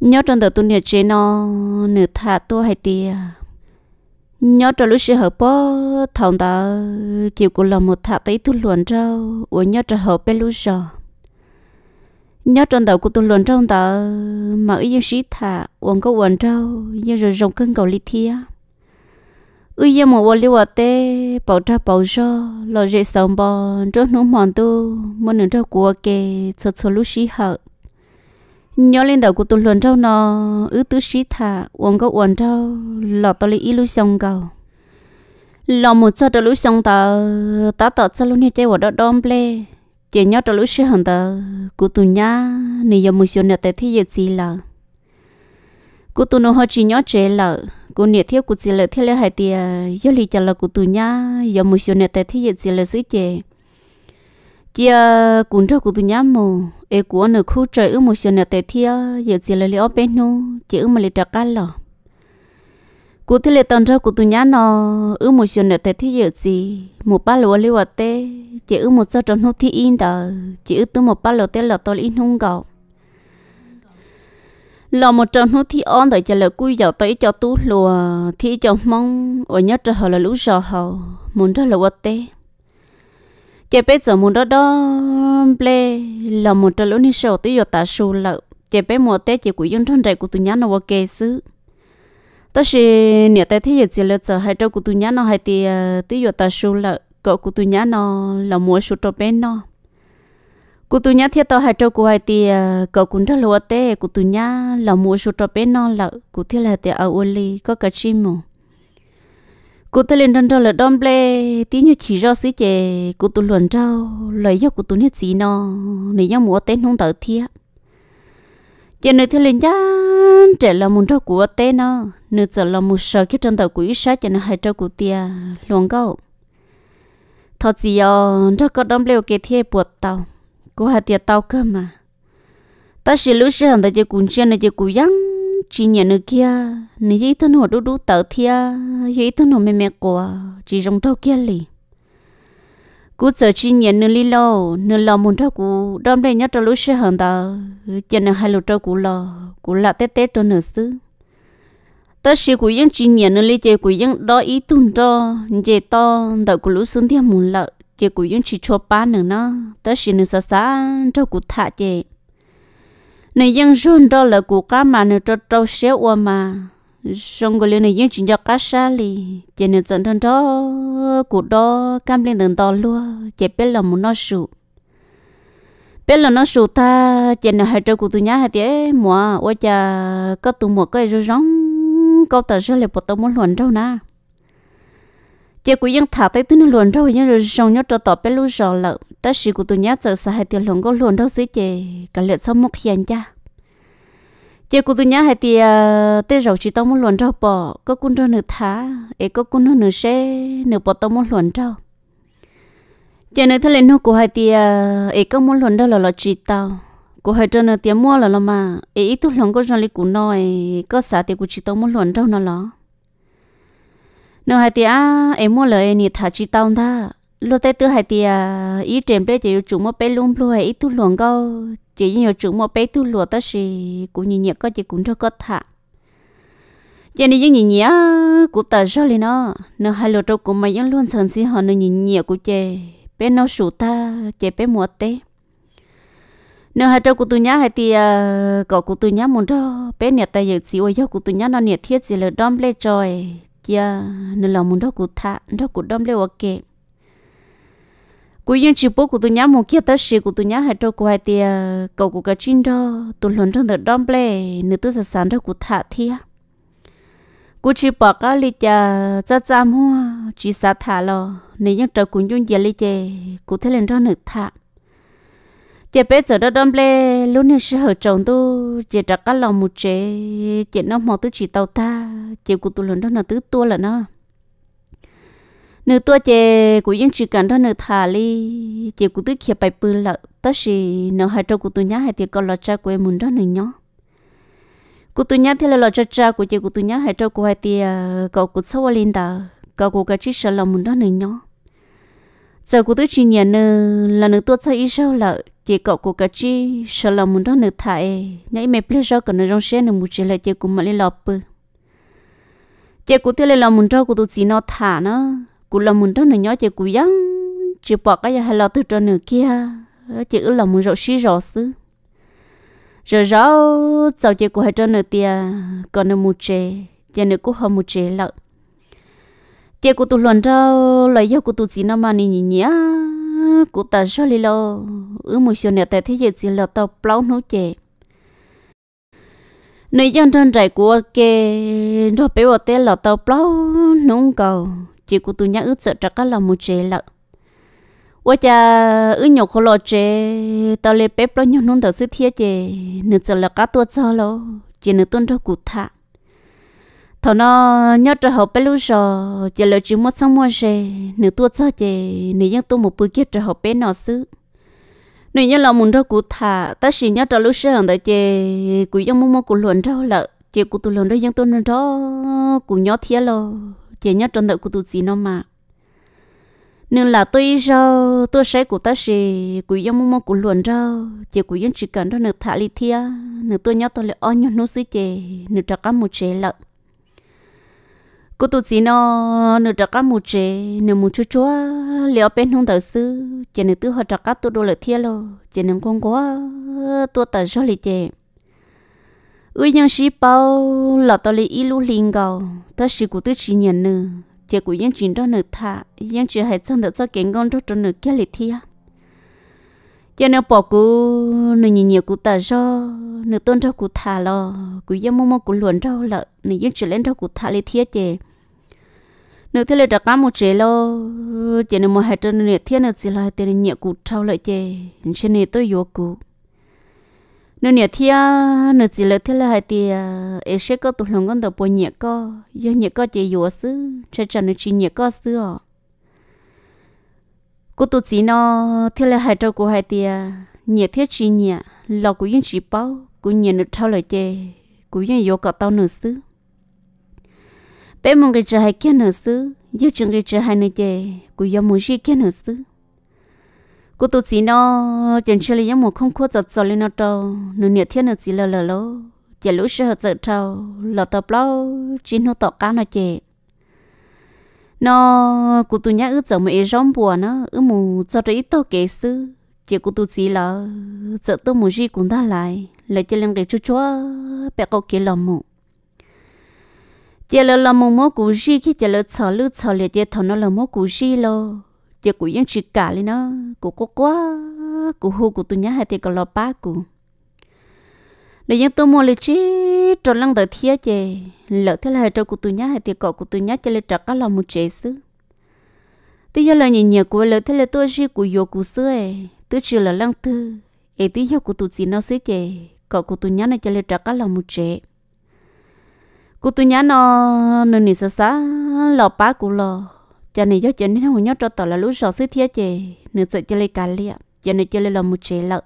nhớ trong đầu tôi nửa chế nó nửa thà tôi hay tì nhớ trong lúc sẽ hợp bó thằng ta chiều cũng là một thà tới tôi luận rau uống nhớ trong hợp bé lúc giờ nhớ trong đầu của tôi luồn rau ta mà ý dân sĩ thà uống có uống rau nhưng rồi rồng cân cầu lý thia ư giờ mà uống liu tê bảo ra bảo cho lo dễ sống bò rốt nướng mòn tu muốn nửa rau của kê thật sự lúc sĩ hợp nhớ lên đầu của tôi luôn trâu nó ứ tứ xí thả uống có uống trâu lọ tôi lấy ilu xong cầu lọ một cho tôi lúc xong tờ tá tờ cho lúc này chơi vào đó đom ple chỉ nhớ tôi lúc xí hằng tờ của tôi nhá nị giờ một số nợ tới thế giờ gì là của tôi nó họ chỉ nhớ chế là của nị thiếu của gì là thiếu là hai tiền giờ lì cho là của tôi nhá giờ một số nợ tới thế giờ gì là xí chế chia cũng cho của tu nhá mồ e của nửa khu trời ước một sườn nửa tề thia giờ chỉ là liệu bên nu chỉ ước mà liệu trạc cá lò cụ thấy là tuần cho của tu nhá nó ước một sườn nửa tề thia giờ gì một ba lúa liệu tê chỉ ước một sao tròn hút thi in tờ chỉ ước từ một ba lúa tê là tôi in hung gạo lò một tròn hút thi on rồi chờ là cúi dầu tới cho tú lùa thi cho mong ở nhất trời họ là lũ sò hầu muốn cho lúa tê chế bé giờ muốn đó đó ple là một trận lũ ni sầu tí giờ ta sầu lợ chế bé mùa tết chỉ của dân thân đại của tụi nhá nó ok xứ ta sẽ nhớ tới thì giờ chỉ là giờ hai trâu của tụi nhá nó hai tí tí giờ ta sầu lợ cậu của tụi nhá nó là mùa sù trâu bé nó Của tụi nhá thiết tao hai trâu của hai tì ờ, cậu cũng rất lúa tê của tụi nhá là mua số trâu bé nó lợ cụ thiết là tì ở uoli có cái chim mồ cụ tôi lên đan là đom ple tí như chỉ do sĩ chè cụ tôi luận trao lời do cụ tôi nhất gì nó này nhau múa tết không tớ thia giờ này thế lên chán trẻ là muốn trao của tết nó nửa giờ là muốn sợ cái chân tàu của ít sát cho nó hay trao của tia luồng câu thật gì ờ trao có đom ple cái thế buộc tàu cô hai tia tàu cơ mà ta sẽ lúc sáng hàng ta chỉ cuốn chân này chỉ cuốn chị nhận nữ kia nữ giấy thân hồ đu đu tớ thia giấy thân hồ mẹ mẹ của chị rong thâu kia lì cú sợ chị nhận nữ li lo nữ lo muốn thâu cú đom đây nhớ cho lũ xe hờn ta, chị nữ hai lũ trâu cú lo cú lạ tết tết cho nữ xứ ta sĩ cú yên chị nhà nữ li chị cú yên đó ý tun cho chị to đợi cú lũ xuống thiên muốn lợ chị cú yên chị cho ba nữ nó ta sĩ nữ sa sáng, cho cú thả chị này dân run đó là cụ cá mà nó cho trâu xé qua mà xong cái này dân chuyển cho cá xa li chỉ nên chọn thân đó cụ đó cam lên từng đó luôn chỉ biết là muốn nó sụt biết là nó sụt ta chỉ là hai trâu cụ tụi nhá hai tía mua ôi cha có tụi mua cái rồi rong câu tờ sẽ là bắt tao muốn luận đâu na chỉ cụ dân thả tay tụi nó luận đâu nhưng rồi xong nhớ cho tao biết lúc rồi lợn ta chỉ của tôi nhá giờ sai hai tiền lồng có luôn đâu dễ chè cả lệ xong một hiền cha chè của tôi nhá hai tiền à, tê rầu chỉ tao muốn luôn đâu bỏ có cún cho nửa thá ấy có cún nửa nửa xe nửa bỏ tao muốn luôn đâu chè nửa thế lên nô của hai tiền ấy à, có muốn luôn đâu là là chỉ tao của hai cho nửa tiền mua là là mà ấy ít tụi lồng có cho lấy của nó có xả tiền của chỉ tao muốn luôn đâu nó là nửa hai tiền em à, mua lời nửa thả chỉ tao ta lúc tới tôi hay thì à, ý trên bé chỉ chủ một bé luôn luôn hay ít tu luồng câu chỉ nhiều chủ mua bé tu luồng đó thì cũng nhiều nhiều có chỉ cũng cho có thả giờ này những nhiều nhiều cũng tờ rồi lên nó nó hai lô trâu cũng mà những luôn sẵn xí họ nó nhiều nhiều của chè bé nó sụt ta chè bé mua té nó hai trâu của tôi nhá hay thì à, cậu của tôi nhá muốn cho bé nhiệt tay giờ chỉ ôi cho của tôi nhá nó nhiệt thiết gì là đom lên trời giờ nên là muốn cho của thả cho của đom lên ok cô yên chỉ bố của tụi nhá một kia tới xí của tụi nhá hai trâu của hai tia cầu của cái chín đó tụi lớn trong đợt đom ple nữ tư sản sản đó của thả thia Cú chỉ bỏ cả lì cha cha cha mua chỉ xả thả lo nếu như trâu cũng dùng giờ lì chè cô thấy lên cho nữ thả chè bé giờ đó đom ple lúc này sẽ hở chồng tu chè trả cả lòng một chế, chè nó mò tư chỉ tàu ta chè của tụi lớn đó là tứ tua là nó nữ tua chè của dân chỉ cần đó nữ thả li chè của tôi kia bài bự lợ tất gì nữ hai trâu của tôi nhá hai thì còn lọt cha của em muốn đó nữ nhó của tôi nhá thế là lọt cha cha của chè của tôi nhá hai trâu của hai thì cậu của sau linh đà cậu của cái chỉ sợ là muốn đó nữ nhó giờ của tôi chỉ nhận nữ là nữ tua chơi ít sao lợ chè cậu của cái chỉ sợ là muốn đó nữ thả e. nhảy mẹ pleasure còn nữ trong xe nữ muốn chè lại chè của mà lên lọp bự chè của tôi là lọ muốn đó của tôi chỉ nó thả nó cú là muốn đó nó nhỏ chị cú yăng chị bỏ cái hay là từ cho nửa kia chị ư lòng mình rồi xí rồi xứ rồi rõ sau chị cú hay cho nửa tia còn nửa một chè chị nửa cú không một chè lợ chị cú tụ luận cho lời yêu của tụ chị nó mà nỉ nhìn nhá cú ta cho lì lo ư một số nửa tại thế giới chỉ là tao plau nấu chè nơi dân trên trại của kê rồi bé vào tết là tao plau nung cầu chỉ cô tu nhá ước sợ cho các lòng một chế lợ ủa cha ước nhục khổ lo chế tao lấy bếp lo nhổ nôn thở sư thiết chế nửa sợ là cá tuột cho lo chỉ nửa tuôn cho cụt thả thọ nó nhớ cho họ bé lúc sò chỉ là chỉ một sáng mua chế nửa tuột cho chế nửa những tu một bữa kia cho họ bé nọ sư nửa nhớ là muốn cho cụt thả ta chỉ nhớ cho lúc sơ hàng tới chế cụi giống mua mua cụt luận cho lợ chỉ cụt tu luận đó tu nửa đó cụt nhớ thiết lo chỉ nhớ trong đời của tôi chỉ nó mà nên là tôi sao tôi sẽ của ta sẽ của dân mua mua của luận rau chỉ của dân chỉ cần đó nửa thả li thia nửa tôi nhớ tôi lại ôn nhớ nô sĩ chè nửa trả cá một chè lợn của tôi chỉ nó nửa trả cá một chè nửa một chút chúa liệu bên hông thở sư chỉ nửa tư họ trả cá tôi đôi lời thia lo chỉ nửa con quá tôi tờ sao li chè ui nhân sĩ bao lọ tao lấy ilu liền gò tao sĩ của tôi chỉ nhận nữa chỉ của nhân chuyện đó nữa thà nhân chuyện hay chân được cho kiện con đó cho nữa kia lịch thi Giờ nên bỏ cú nửa nhiều nhiều cú ta do nửa tôn cho cú thà lo cú dân mua mua cú luồn cho lợ nửa dân chỉ lên cho cú thà lịch thi chè nửa thế là đặt cá một chế lo chỉ nên mua hai trăm nửa thiên nửa chỉ là tiền nhiều cú trao lợi chè cho nên tôi vô cú nó nhà thì nửa chỉ là thế là hai thì ấy sẽ có tụi lòng con đầu bồi nhẹ co do nhẹ co chỉ yếu sư cho cho nửa chỉ nhẹ co sư à cô tụi chỉ nó thế là hai trâu của hai thì nhẹ thiết chỉ nhẹ lò của những chỉ bao của nhẹ nó trâu lại chè của những yếu cả tao nửa sư bé mong cái chờ hai kia nửa sư do chừng cái chờ hai nửa chè của do muốn gì kia nửa sư cô tu sĩ nó chẳng chơi lấy một không khuất giật giật lên nó trâu nửa nhiệt thiên nó chỉ lờ lờ lố chỉ lũ sơ hở giật trâu lờ tập lâu chỉ nó tọt cá nó chè nó cô tu nhá ướt giật mấy rong bùa nó ướt mù cho tới ít to kế sư chỉ cô tu chỉ là giật tôi mù gì cũng ta lại lấy cho lên cái chú chúa bé có kia lòng mù chỉ lờ lờ mù mò cú gì khi chỉ lờ sợ lư sợ liệt chỉ thằng nó lờ mò cú gì lo giờ cụ yên chỉ cả lên nó cụ có quá cụ hô cụ tụi nhá hai thì còn lo ba cụ để yên tôi mua lịch chứ tròn lăng đợi thiệt chè lỡ thế là hai trâu cụ nhá hai thì cọ cụ tụi nhá cho lấy trả cả lòng một chế xứ tôi giờ là nhìn nhờ cụ lỡ thế là tôi chỉ cụ vô cụ xứ ấy tôi chỉ là lăng thư ấy tôi giờ cụ tụi gì nó xứ chè cọ cụ tụi nhá nó cho lấy trả cả lòng một chế cụ tụi nhá nó nên nỉ sa sa lo ba cụ lo cho nên cho cho nên không nhớ cho tao là lúc giờ xứ thiết chè nửa sợ cho lấy cá lia cho nên cho lấy lòng một chế lợn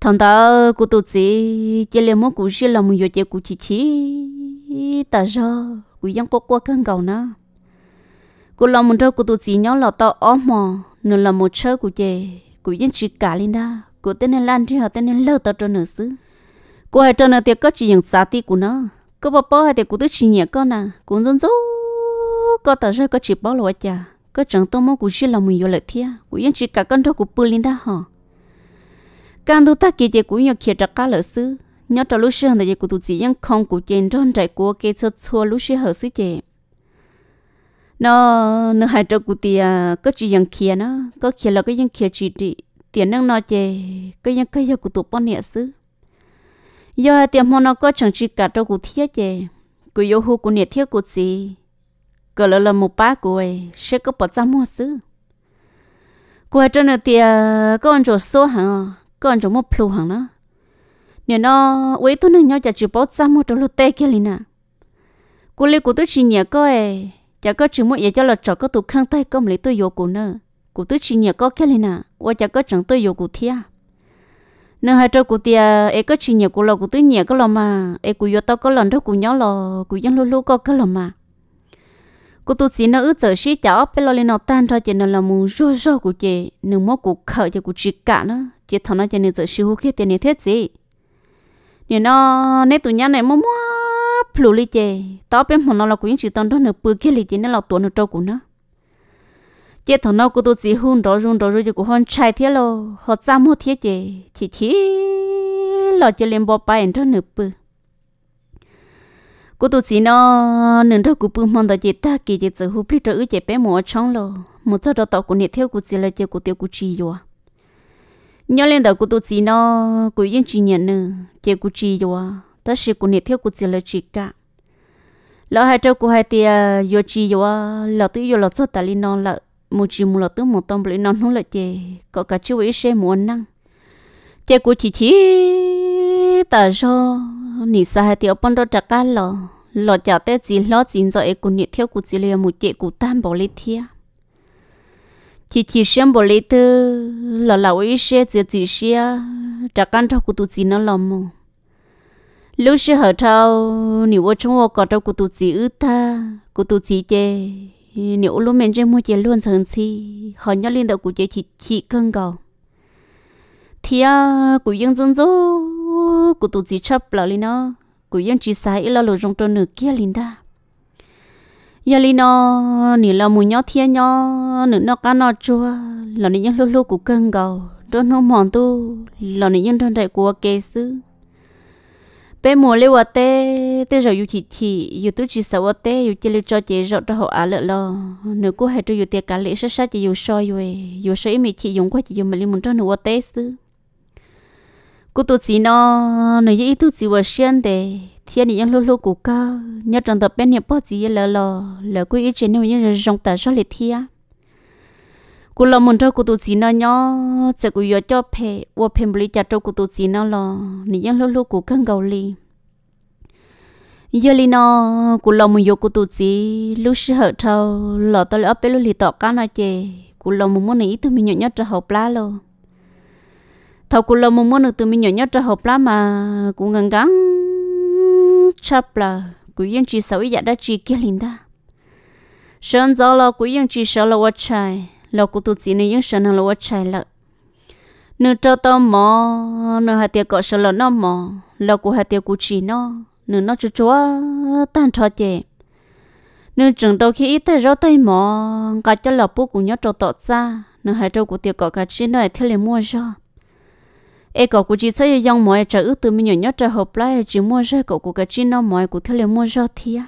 thằng ta cụ tụt chị cho lấy món cụ xí là một chế cụ chỉ chỉ ta do cụ dân có quốc căng cầu nó cụ lòng một trâu cụ tụt chị nhớ là to ốm mò nửa là một chơi cụ chè cụ dân chỉ cả lên đó cụ tên là lan chứ họ tên là lơ tao cho nửa xứ cụ hay cho nửa tiệc có chỉ những giá tí của nó cứ bỏ bỏ hay tiệc cụ tức chỉ nhẹ con à cũng dân dốt có tờ rơi có chỉ bảo là chả có chẳng tôi mong cũng chỉ là mình yêu lợi thia cũng yên chỉ cả con trâu cũng bự lên đã hả càng tôi ta kia chỉ cũng nhiều kia trắc cá lợi sư nhớ trâu lúc xưa hàng thì cũng tụt chỉ yên không cũng chèn tròn trải của cái cho chua lúc xưa hở sư chè nó nó hai trâu cũng tia có chỉ yên kia nó có kia là có yên kia chỉ trị tiền năng nó chè có yên cái giờ cũng tụt bao nhiêu sư giờ tiền món nó có chẳng chỉ cả trâu cũng thiết chè cứ yêu hú cũng nhiệt thiết cũng gì có lỡ là một ba cô ấy sẽ có bỏ ra mua xứ cô ấy cho nên thì ờ, con chỗ số hàng con chỗ một plu hàng đó nếu nó ấy tôi nên nhau chả chịu bỏ ra mua cho lô tê kia liền à cô lấy cô tôi chỉ nhớ cô ấy chả có chịu mua vậy cho là chọn có tụ khăn tay có lấy tôi vô cô nữa cô tôi chỉ nhớ có kia liền à và chả có chẳng tôi vô cô thia nếu hai trâu cụ tia ờ, ấy có chỉ nhớ cô lo cô tôi nhớ có lo mà ấy cô vô tao có lần đó cô nhớ lo cô dân lô có có lo mà cô tu sĩ nó ước trở xí cháu bây giờ lên nó tan ra chị nó là mù rô rô của chị nương mốt của khở cho của chị cả nữa, chị thằng nó cho nên trở xí hú khi tiền này thế gì nên nó nét tụi nhà này mua mua plu li chị tao bên mà nó là quyến chị tao đó nửa bự kia li chị nó là tuổi nó trâu của nó chị thằng nó cô tu sĩ hun đó run đó rồi cho của hòn trai thế lo họ ra mua thế chị chỉ chỉ lo cho liền bỏ bài cho nửa bự cô tu sĩ nó nên cho cô bù mong đó chị ta kỳ chị tự hụp lít cho ư chị bé mỏ trong lo một cho đó tàu của nhiệt theo cô chỉ là chị cô tiêu cô chi rồi nhớ lên đầu cô tu sĩ nó cô yên chỉ nhận nữa chị cô chi rồi đó là cô nhiệt theo cô chỉ là chị cả lỡ hai trâu của hai tia yo chi yo lỡ tự yo lỡ cho ta li non lỡ một chỉ một lỡ tự một tông bự non không lỡ chè có cả chú ý xe muốn năng chè cô chị chỉ ta cho nị sa hai tiểu bọn đó chả cá lò lò chả té gì lò gì rồi ấy cũng nhiệt theo cũng chỉ là một chuyện cũng tan bỏ lấy thia chỉ chỉ xem bỏ lấy thứ lò lò ấy xe chỉ chỉ xe chả cá thao cũng tụt gì nó làm mù lúc xe hở thao nếu ở trong có thao cũng tụt gì ư ta cũng tụt gì chê nếu lúc mình chơi mua chơi luôn thường si họ nhớ liên đầu cũng chơi chỉ chỉ cân cầu thì à cũng yên dân rồi u cụ tụ chỉ chấp lỡ lên nó cụ yên chỉ sai lo lo trong trôn nửa kia lên ta giờ lên nó nỉ là mù nhau thiên nhau nửa nó cá nó chua là nỉ nhân lô lô cụ cân gầu trôn nó mòn tu là nỉ nhân trôn đại của kê sư bé mùa lê hoa tê tê rồi yêu chị chị yêu tú chị sợ hoa tê yêu chị lê cho chị rọ cho họ á lợ lo nửa cô hay cho yêu tê cá lễ sát sát chị yêu soi yêu yêu soi mì chị dùng quá chị dùng mà lê muốn cho nửa hoa tê sư cô tôi chỉ nó nó chỉ tôi chỉ vừa xem để thiên nhiên những lúc lúc của ca nhớ trong tập bên nhà bao gì lờ lờ lờ cô ít chuyện như những rong tờ số liệt thiên cú làm muốn cho cú tôi chỉ nó nhớ sẽ cô yêu cho phe và phe bơi cho cho cú tôi chỉ nó lờ những những lúc lúc của căng gầu li giờ li nó cú làm muốn yêu cú tôi chỉ lúc sự hợp thâu lỡ tới lỡ bên lúc liệt tọt cá nó chè cú làm muốn muốn này tôi mình nhớ nhớ cho hợp lá luôn thầu cũng lâu muốn được từ mình nhỏ nhất cho hộp lá mà cũng ngần gắng chắp là cũng yên chỉ sáu dạ đã chỉ kia linh ta sơn gió là cũng yên chỉ sáu là quá trời là cô tụt gì này yên sơn là quá trời là nửa cho tao mò nửa hạt tiệc cọ sơn là nó mò là cô hạt tiệc cũng chỉ nó nửa nó chúa chó tan cho chị nửa chừng đầu khi ít tay rau tay mò cả cho lọ bố cũng nhớ cho tọt ra nửa hạt rau của tiệc cọ cả chỉ nơi thì liền mua cho ai cậu cũng chỉ xây dựng mọi trả ước từ mình nhỏ nhất trả hợp lại chỉ mua ra cậu cũng cái chi nó mọi cũng theo lời mua ra thì à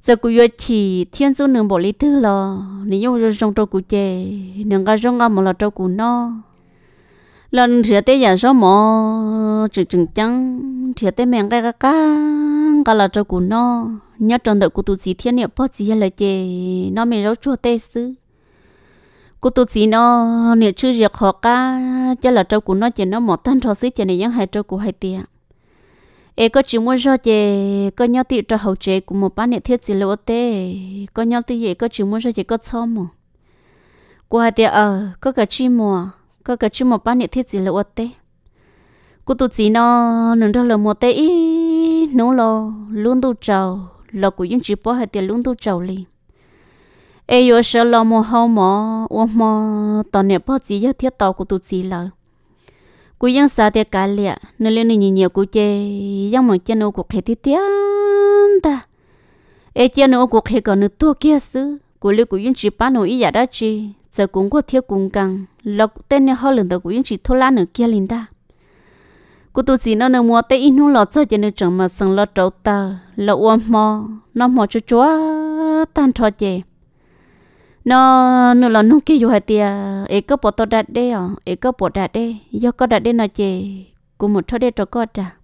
giờ cũng vừa chỉ thiên số nương bỏ lý thứ lo nếu như trong trâu cũng chè nương cái trong cái là trâu cũng nó lần thứ tế giờ số mò chừng chừng chăng thứ tế mẹ cái cái cá cái là trâu cũng nó nhất trong đợi cũng tụt gì thiên niệm bớt gì là chè nó mới rau chua tê xứ cô tu sĩ nó nè chưa việc họ cả chắc là trâu của nó chỉ nó một thân cho sĩ chỉ này những hai trâu của hai tia e có chỉ muốn cho chị có nhau thì cho hậu chế của một bán nè thiết gì lỗ tê có nhau thì vậy có chỉ muốn cho chị có xong mà của hai tia ờ có cả chi mùa có cả chi một bán nè thiết gì lỗ tê cô tu sĩ nó nương đó là một tê nó lo luôn tu trầu lo của những chỉ bỏ hai tia luôn tu trầu liền ai yo sợ lo mồ hôi mò ô mò tao nè bao chỉ giờ thiết tao của tụi chị là cú yên sa tiệt cả lẹ nên lên nhìn nhiều cú chơi yên mà chơi nô cuộc hệ thiết tiệt ta ai chơi nô cuộc hệ còn nửa tua kia xứ cú lưu cú yên chỉ bán nô ý giả đó chi giờ cũng có thiết cũng căng lộc tên nè họ lần đầu cú yên chỉ thô lá nửa kia linh ta cú tụi chị nó nửa mua tê in hung lọ cho chơi nửa chẳng mà sang lọ trâu ta lọ ô mò nó mò cho chúa tan trò chơi nó nửa lần nung kia rồi thì ấy có bỏ tôi đặt đấy à ấy có bỏ đặt đấy do có đặt đấy nó chè cũng một thôi đấy cho có trả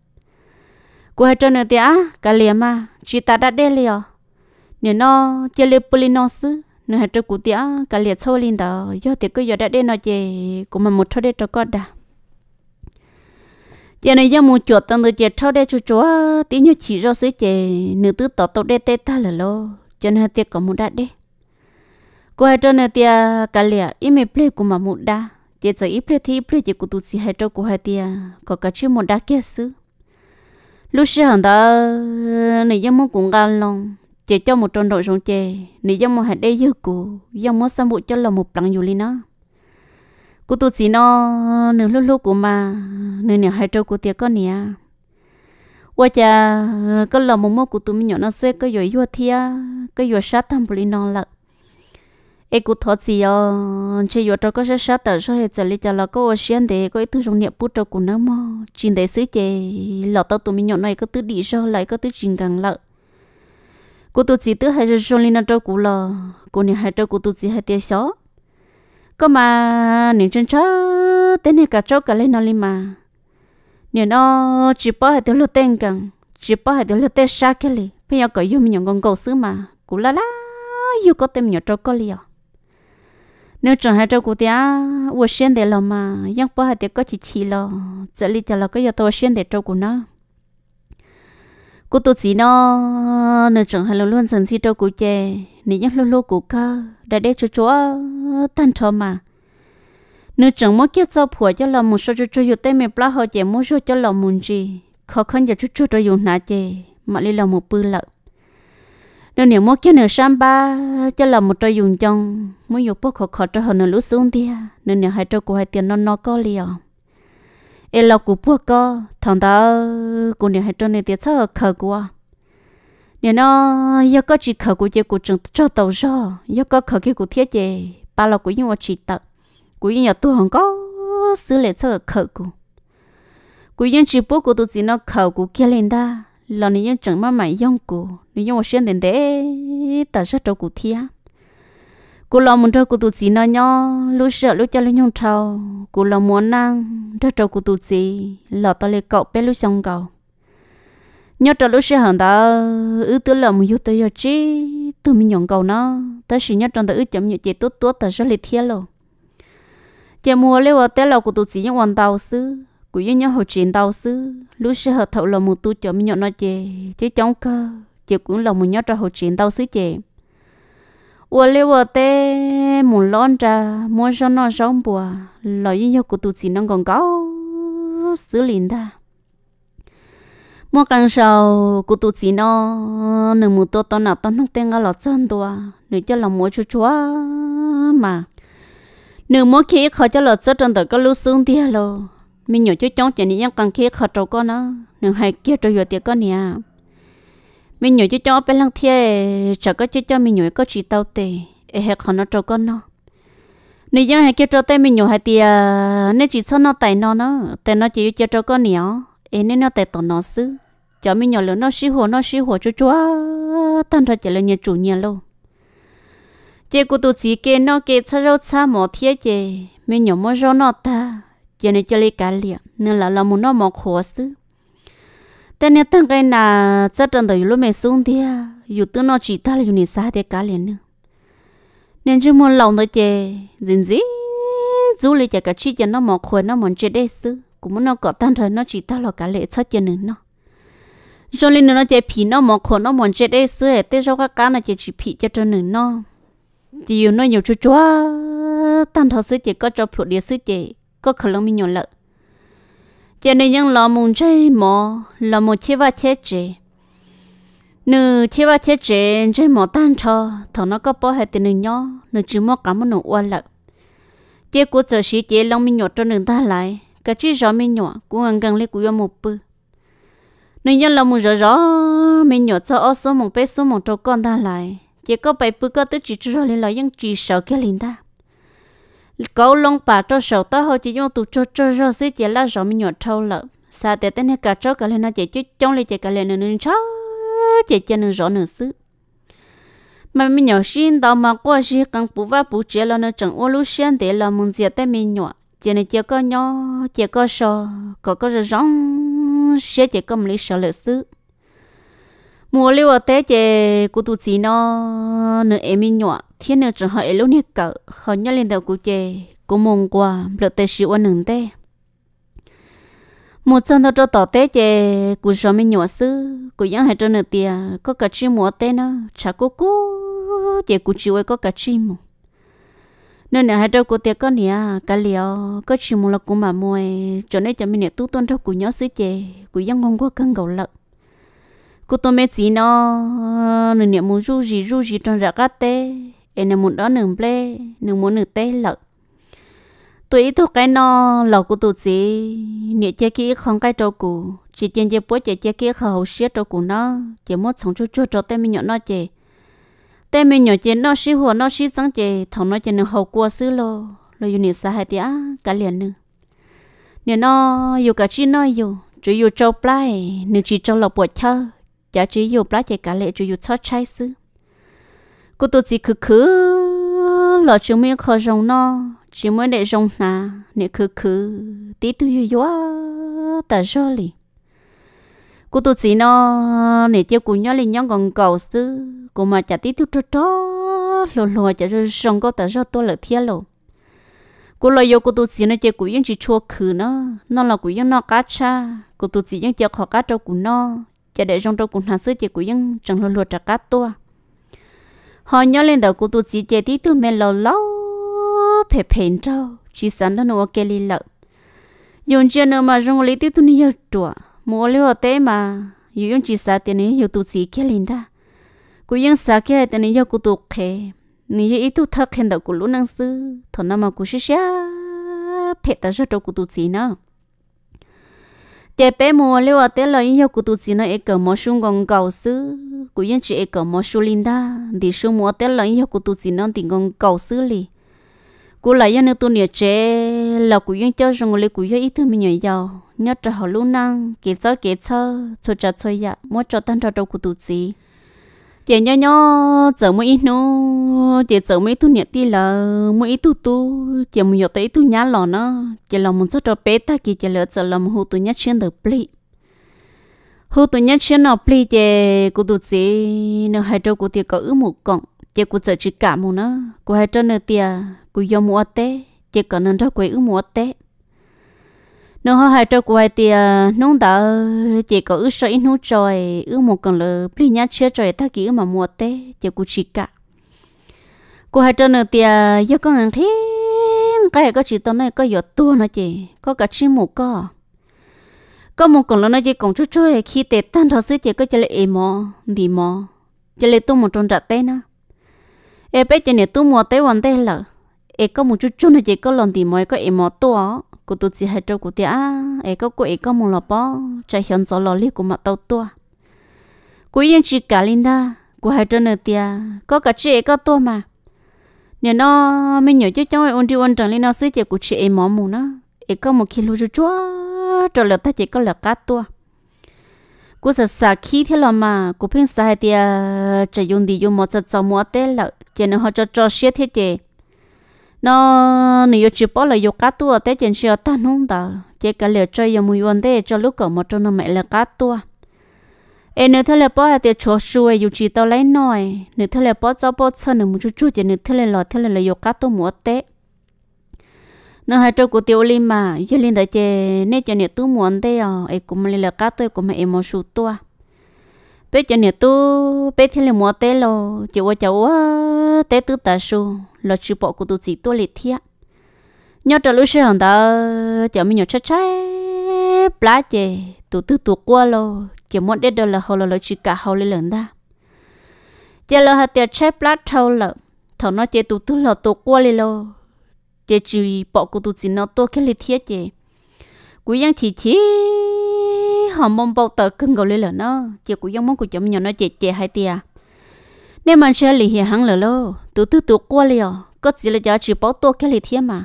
cô hai cho nửa thì á cả liền mà chỉ ta đặt đấy liền nếu nó chơi lên poli nửa xứ nó hai cho cụ thì á cả liền sâu liền đó do thì cứ giờ đặt đấy nó chè cũng một thôi đấy cho có trả giờ này do mua chuột tăng từ chè chỗ đấy cho chúa tí nhiêu chỉ cho xứ chè nửa tứ tỏ tốt đấy tê ta là lo cho nên tiệc có một đặt đấy cô hai trâu nè tia cả lẹ im mẹ ple của mà mụ đa chỉ sợ ít ple thì ít chỉ của tụt xì hai trâu của hai tiếc có cả chữ mụ đa kia xứ lúc xưa hẳn đó nị dân muốn cũng gan lòng chỉ cho một tròn đội rong chè nị dân muốn hạt đê dư của dân muốn sang bộ cho là một lần rồi li nó cô tụt xì nó nửa lúc lúc của mà nửa nửa hai trâu của tiếc con nè qua cha có là một mốc của tụi mình nhỏ nó sẽ có dội vua thia có dội sát thăm bồi non lợn ai cũng thọ gì à chỉ vừa cho có sẽ sát tờ số hệ giờ lấy cho là có xuyên để có ít thứ trong niệm bút cho cũng nữa mà chỉ để sứ chè lọ tao tụi mình nhỏ này có tứ đi sao lại có tứ trình càng lợ cô tụi chỉ tứ hay cho cho lên cho cũ lọ cô này hay cho cô tụi chỉ hay tiếc xó có mà nếu chân chó tên này cả chó cả lên nó lên mà nếu nó chỉ bảo hay tụi lọ tên càng chỉ bảo hay tụi lọ tên sát cái này bây giờ có yêu mình nhỏ con cầu sứ mà cũ la la yêu có tên nhỏ cho con liền nếu chẳng hai trâu cụ tia wo xuyên để lo mà yang bỏ hai có chỉ chỉ lo giờ li cái giờ tôi xuyên để trâu cụ nó cụ tôi nó nếu chẳng hai luôn sân si trâu cụ chè nếu nhắc lo lo cụ cơ đã để cho chúa tan thọ mà nếu chẳng mỗi kia cho phùa cho lo một số cho cho yêu mình plá họ chè mỗi cho lo muốn gì khó khăn giờ chút chút cho dùng nà chè mà li lo một bư lợi nó nếu mua cái nửa sam ba cho là một trôi dùng trong muốn dùng bốc khó khó cho hơn nửa lũ xuống thì, nên nếu hai trôi của hai tiền non nó có liền à. ê lo của bốc có thằng ta của nếu hai trôi này tiền sao khờ của à. nếu nó giờ có chỉ khờ của chơi của trường cho tàu cho giờ có khờ kia của thiết chế ba lo của những vật chỉ tật của những nhà tôi không có xử lý sao khờ của của những chỉ bốc của tôi chỉ nó khờ của kia lên ta là nếu như chẳng mà mày yong cụ nếu như mà xuyên đến thế ta sẽ cho cụ thia cụ lo muốn cho cụ tụt gì nó nhó lúc sợ lúc cho lúc nhung trâu cụ lo muốn năng cho trâu cụ tụt gì là ta lấy cậu bé lúc xong cậu nhớ trâu lúc sẽ hẳn ta ư tư là một yếu tố yếu chi từ mình nhung cậu nó ta chỉ nhớ trong ta ư chậm nhớ chỉ tốt tốt ta sẽ lấy thiên lo chỉ mua lấy vào té lầu cụ tụt gì những quan tàu xứ cú yên nhớ hồi chuyện đau sư lúc sư hợp thấu lòng một tu cho mình nhọn nó chè chứ chống cơ chỉ cũng lòng một nhớ ra hồi chuyện đau sư chè ủa lê ở tê muốn lon ra muốn cho nó sống bùa lời yên nhau của tu chỉ nó còn cao xử liền ta mua càng sau của tu chỉ nó nửa một tu tao nào tao không tên ngã lọt chân tua nửa cho lòng mua chua chua mà nửa mua khi khó cho lọt chân trong tờ có lúc xuống tia rồi mình nhỏ chú chống chỉ những cần khi khát trâu con nó nếu hay kia trâu vừa tiếc con nè mình nhỏ chú chống bên lăng thiê chả có chú cho mình nhỏ có chỉ tao tệ e hẹn khát nó trâu con nó nếu như hay kia trâu tê mình nhỏ hay tiệt nên chỉ sao nó tài nó nó tài nó chỉ chơi trâu con nè e nên nó tài tổ nó xứ cho mình nhỏ lớn nó xí hồ nó xí hồ cho chú tan ra chỉ là nhà chủ nhà luôn. chị cô tụi chị kia nó kia sao rau sao mỏ thiê chị mình nhỏ mua rau nó ta giờ này chơi cái cá nên là làm muốn nó mọc khó xứ thế này thằng cái là cho trần đầu lúc mẹ xuống thì dù tư nó chỉ ta là dù này xa thì cá liệt nữa nên chúng muốn lòng nó chơi, gì gì, dù lấy chả cái chi cho nó mọc khó nó muốn chè đấy xứ cũng muốn nó có tăng thời nó chỉ ta là cái lệ cho cho nữa nó cho nên nó chơi phi nó mọc khó nó muốn chè đấy xứ thế sau các cá nó chơi chỉ phi cho cho nữa nó chỉ yêu nó nhiều chú chúa tăng thời sư chơi có cho phụ địa sư chơi có khả năng mình nhổ lợ giờ này nhưng lo muốn chơi mò lo một chế và chế chế nữ chế và chế chế chơi mò tan cho thằng nó có bỏ hết tiền nữ nhỏ nữ chỉ mò cả một nụ oan lợ chế của giờ sĩ chế lòng mình nhổ cho nữ ta lại cái chữ rõ mình nhổ cũng ăn gần lấy của một bữa nữ nhân là muốn rõ rõ mình nhổ cho ô số một bé số một trâu con ta lại chỉ có bảy bữa có tới chỉ cho lên là những chỉ sợ cái liền ta có long bà cho sầu tới họ chỉ dùng tụ cho cho cho xí chỉ là sầu mình nhọt thâu lợ sa để tên hết cả cho cả lên nó chỉ chút trong lên chỉ cả lên nương cháu chỉ cho nương rõ nương xứ mà mình nhọt xin đào mà qua xí càng bù và bù chỉ là nương chẳng ô lú xiên để là muốn gì tên mình nhọt chỉ nên chỉ có nhỏ chỉ có sầu có có rõ rong xí chỉ có mình lý sầu lợ xứ mua liu ở tết chè cụ tụ chỉ nó nửa em nhỏ thiên nửa chẳng hỏi lúc nè cỡ họ nhớ lên đầu cụ chè cụ mong qua lỡ tết xíu ăn nướng tết một chân tao cho tỏ tết chè cụ cho mình nhỏ sư cụ nhớ hai cho nửa tia có cả chi mua tết nó chả cô cụ chè cụ chịu có cả chi mua nên là hai trâu cô tiệc con nè cả liều có chỉ một là cô mà mua cho nên cho mình nè tu tuân trâu của nhớ sứ chè của dân ngon quá cân gầu lợn cô tôi mới chỉ nó nửa niệm muốn ru gì ru gì trong ra cá tê em nửa muốn đó nửa ple nửa muốn nửa tê lợn tôi ít thuộc cái nó lò cô tôi chỉ nửa chơi kia không cái trâu cù chỉ trên chơi bố chơi chơi kia không hậu xiết trâu cù nó chỉ mất sống chút chút trâu tê mình nhọn nó chơi tê mình nhọn chơi nó xí hồ nó xí trắng chơi thằng nó chơi nửa hậu qua xứ lô rồi nửa xa hai tía cả liền nữa nửa nó yêu cả chi nó yêu chủ yêu trâu plai nửa chỉ trâu lộc bột chơi giờ chỉ yêu bá chỉ cả lệ chỉ yêu cho trái sư cô tôi chỉ khứ khứ lo chúng mình khó rong nó chỉ mới để rong nà để khứ khứ tí tu yêu yêu ta rồi li cô tôi chỉ nó để cho cú nhỏ lên nhóm còn cầu sư cô mà chả tí tu cho cho lo lo chả rồi rong có ta rồi tôi là thiên lộ cô lo yêu cô tôi chỉ nó chỉ cú yên chỉ chua khứ nó nó là cú yên nó cá cha cô tôi chỉ yên chỉ khó cá cho cú nó chả để trong trong cùng hàng xứ chỉ của dân chẳng lo luật trả cá tua họ nhớ lên đầu của tôi chỉ chế tí tôi mê lâu lâu phê phèn trâu chỉ sẵn nó nó kê li lợ dùng chân nó mà trong lý tí tôi nhớ chùa mua liệu tế mà dù dùng chỉ sẵn tiền này dù tôi chỉ kê lên ta của dân sẵn kê tiền này dù của tôi kê nếu như ý tôi thật khen đầu của lũ năng sư thằng nào mà của sẽ sẽ phê ta rất đâu của tôi chỉ nữa chế bé mua liệu ở tế lời yêu của tụi chị nó ek mò sung gồng cầu sư của yên chị ek mò su linda thì số mua tế lời yêu của tụi chị nó thì con cầu sư li của lại yên tụi nhớ chế là của yên cho rằng lấy của yên ít thương mình nhiều, nhớ cho họ luôn năng kể cho kể cho cho cho cho ya mua cho tan cho cho của tụi chị chị nhỏ nhớ giờ mới nó chị chờ mấy tu nhẹ tí là mới tu tu chị muốn nhớ tới tu nhá lò nó chị lòng muốn cho bé ta kia chị lỡ chờ lòng hụt tu nhát trên được plei hụt tu nhát trên nó plei chị cô tu chị nó hai trâu cô tiệt có ước một cọng chị cô giờ chỉ cả một nó cô hai trâu nó tiệt cô yêu một té chị còn nên cho quấy ước một té nó họ hai trâu quay thì nông đã chỉ có ước sợ ít nút trời ước một con lợn bị nhát chết trời ta kỹ mà mua té chỉ cú chỉ cả cô hai trâu nữa thì do con ăn thế cái có chỉ tao này có giọt tua nó chị có cả chim một co có một con lợn nó chỉ còn chút chút khi tết tan thọ sứ chỉ có chỉ là em mò đi mò chỉ là tôi một tròn trả té nữa em biết chỉ là tôi mua té hoàn té lợ em có một chút chút nó chỉ có lòng thì mồi có em mò tua cụ tụt gì hết trâu cụ tia ấy có cụ ấy có mồm lọ bó chạy hiện gió lò li cụ mà tàu tua cụ yên chỉ cả linh đa cụ hết trâu nửa tia có cả chị ấy có tua mà nhớ nó mình nhớ chứ cháu ôn đi ôn trần linh nó xí chị cụ chị ấy mỏ mù nó ấy có một kilo chú chúa trâu lợt ta chỉ có lợt cá tua cú sợ sợ khi thế là mà cú phim sợ hay thì chỉ dùng đi dùng một chút dầu mua tê là chỉ nên họ cho cho xe thế chứ nó nếu chỉ bỏ là yêu cá tua thế chân sửa ta nung ta chỉ cả liệu chơi yêu mùi vấn đề cho lúc cỡ một trong nó mẹ là cá tua em nếu thế là bỏ là tiền chỗ xuôi yêu chỉ tao lấy nồi nếu thế là bỏ cho bỏ chân nếu một chút chút chỉ nếu thế là lo thế là yêu cá tua mua té nó hai trâu của tiêu lim mà yêu linh đại chế nếu cho nếu tu muốn thế à em cũng lấy là cá tua cũng mẹ em mua sụt tua bây giờ nếu tu bây thế là mua té lo chỉ qua cháu tớ tư tứ tà su lo chữ bộ của tụi chị tôi liệt thiệt nhớ trở lúc sáng đó chợ mình nhớ chắc chắc plá chè tụi tư tụi qua lo chợ muốn đét đó là hồ lo lo chữ cả hồ lên lần đó chợ lo hạt tiệt chắc plá thâu lợ thầu nó chè tụi tư lo tụi qua lên lo chè chữ bộ của tụi chị nó tôi cái liệt thiệt chè cú yang chỉ chỉ họ mong bao tờ cưng gầu lên lần nó chè cú yang mong của chợ mình nhớ nó chè chè hai tiệt nên mà chơi lì hiện hắn lỡ lô tụ tụ tụ qua liều có gì là giờ chỉ bảo tôi cái lì thiên mà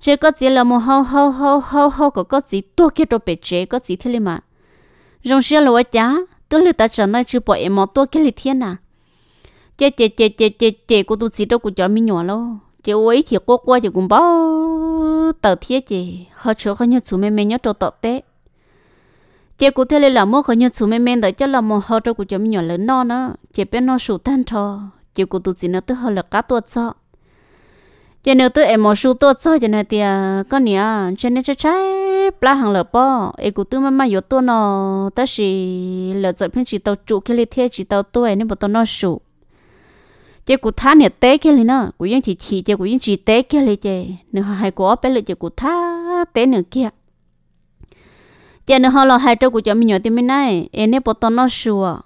chế có gì là một hâu hâu hâu hâu hâu có có gì tôi cái đồ bể chế có gì thế lì mà rong xe lúa chá tôi lì ta chẳng nói chỉ bảo em một tôi cái lì thiên à chế chế chế chế chế chế của tôi gì đâu của cho mình nhỏ lô chế ấy thì cô qua thì cũng bảo tờ thiết chế họ chưa có nhiều chú mẹ mẹ nhớ đồ tọt tết chị cụ thể là mua khởi nhân số men mềm đó cho là một họ cho cụ cho mình nhỏ lớn non nó chế bé nó sụt tan cho chị cụ tụt gì nó tức hơn là cá tuột cho chị nếu tôi em một sụt tuột cho chị này thì con nhỉ chị này cho trái pla hàng lợp po em cụ tôi mà mà yếu tuột nó tất gì là giờ phiên chỉ tàu trụ cái liệt chỉ tàu tuổi nên bọn tôi nó sụt chị cụ thá nè té cái này nó cụ yên chỉ chỉ chị cụ yên chỉ té cái này chị nếu hai cụ ở bên lệ chị cụ thá té nửa kia giờ nữa họ lo hai trâu của chó mình nhỏ tiền bên này em nè bột nó sùa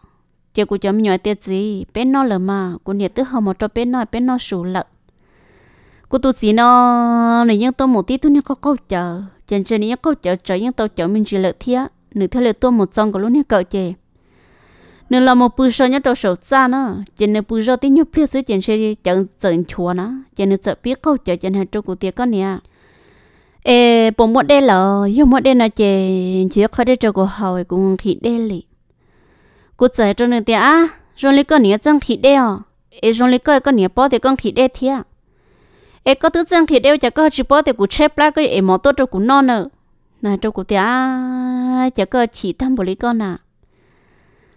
giờ của chó mình nhỏ tiền gì bé nó lờ mà của nhà tứ họ mà cho bên nó bé nó sù lợ của tôi chỉ nó này nhưng tôi một tí tôi nhớ có câu chờ chân chân nhớ câu chờ chờ nhưng tôi chờ mình chỉ lợ thía nửa thế lợ tôi một trong của lúc nhớ cậu chè nửa là một bữa sau nhớ tôi sầu xa nó chân nửa bữa sau tí nhớ biết sự chân sẽ chẳng chẳng chùa nó chân nửa sợ biết câu chờ chân hai trâu của tiền con nè ê bộ một đê lợ yêu một đây là chè chỉ có đê cho cô hầu cũng khi đây lì cô chạy cho nên tiếc rồi lấy con nhía chân khi đây à ê rồi lấy coi con nhía bỏ thì con khi đê thia ê có thứ chân khi đê chả có chỉ bỏ thì cô chép lại cái ê mỏ tốt cho cô non nữa à? nà cho cô tiếc à, chả có chỉ tham bộ lấy con à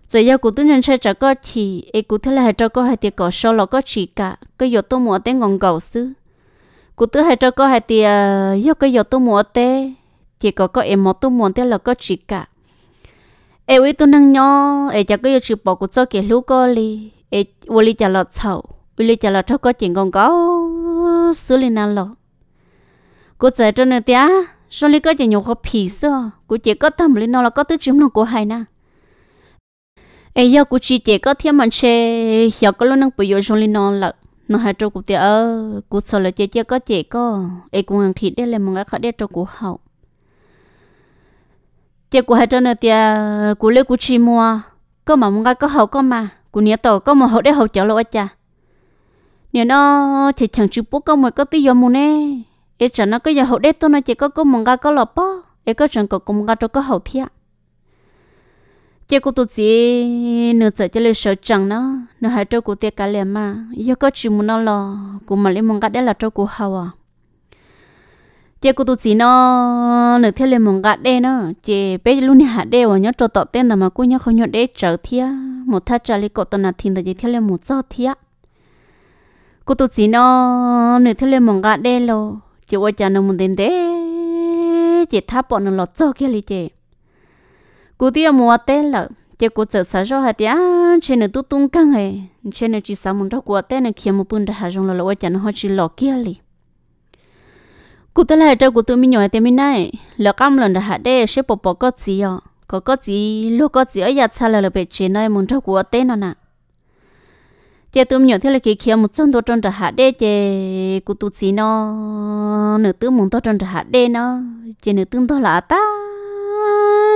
giờ giờ cụ tư nhân sẽ trả có chỉ, ấy cụ thế là cho có hai tiệc có sau là có chỉ cả, cái giờ tôi mua tên ngon cầu sư cụ tư hay cho có hai thì do cái giờ tôi mua tê chỉ có có em mua tôi mua tê là có chỉ cả em ấy tôi năng nhó em chỉ có yêu chỉ bỏ cụ cho cái lũ có li em vô li chả lọt sầu vô li chả lọt cho có chuyện còn có xử lý năng lọ cụ chạy cho nên tía xử lý có chuyện nhiều có phí sơ cụ chỉ có tâm lý nó là có tư chứng nó của hai na em giờ cụ chỉ chỉ có thêm mình chơi hiểu có luôn năng bồi dưỡng lý nó lợi nó hai trâu cụ tia ơ cụ sợ là chơi chơi có chị có ấy cũng ăn thịt đấy là mong cái khó đấy trâu cụ hậu chơi cụ hai trâu nữa tia cụ lấy cụ chi mua có mà mong cái có hậu có mà cụ nhớ tổ có mà hậu đấy hậu chở lỗi cha nhớ nó chỉ chẳng chụp bút có mà có tí do mù nè ấy chẳng nó có giờ hậu đấy tôi nói chỉ có có mong cái có lọp ấy có chẳng có mong cái trâu có hậu thiệt chế cô tụt gì nửa trời cho lên sợ chẳng nó nửa hai trâu cô tiệt cả liền mà giờ có chỉ muốn nó lo cô mà lấy mong gạt đấy là trâu à. cô hao à chế cô tụt gì nó nửa theo lên mong gạt đây nó chế bé luôn đi hạt đấy và nhớ trâu tọt tên là mà cô nhớ không nhớ để trở thía, một thắt trả lấy cậu tơ nạt thìn là gì theo lên một gió thía. cô tụt gì nó nửa theo lên mong gạt đây lo chế ôi cha nó muốn đến đấy chế tháp bọn nó lọt gió kia lì chế cú tiêu mua tên là chỉ cú chợ sao rồi hả tiếc trên nửa tu tung căng hay trên nửa chỉ sáu muốn đâu cú tên là khi một bún đã hà rong là lỗi chẳng họ chỉ lọ kia li cú tên là cho cú tôi mình nhỏ tiền mình này lo cam lần đã hạ đê sẽ bỏ bỏ có gì à có có gì lúc có gì ở nhà xa là lo bị trên nơi muốn đâu cú tên nó nè chị tụi nhỏ thế là kỳ kia một chân tôi tròn trả hạ đê chị cụ tụi chỉ nó nửa tướng muốn tôi tròn trả hạ đê nó chị nửa tướng tôi là ta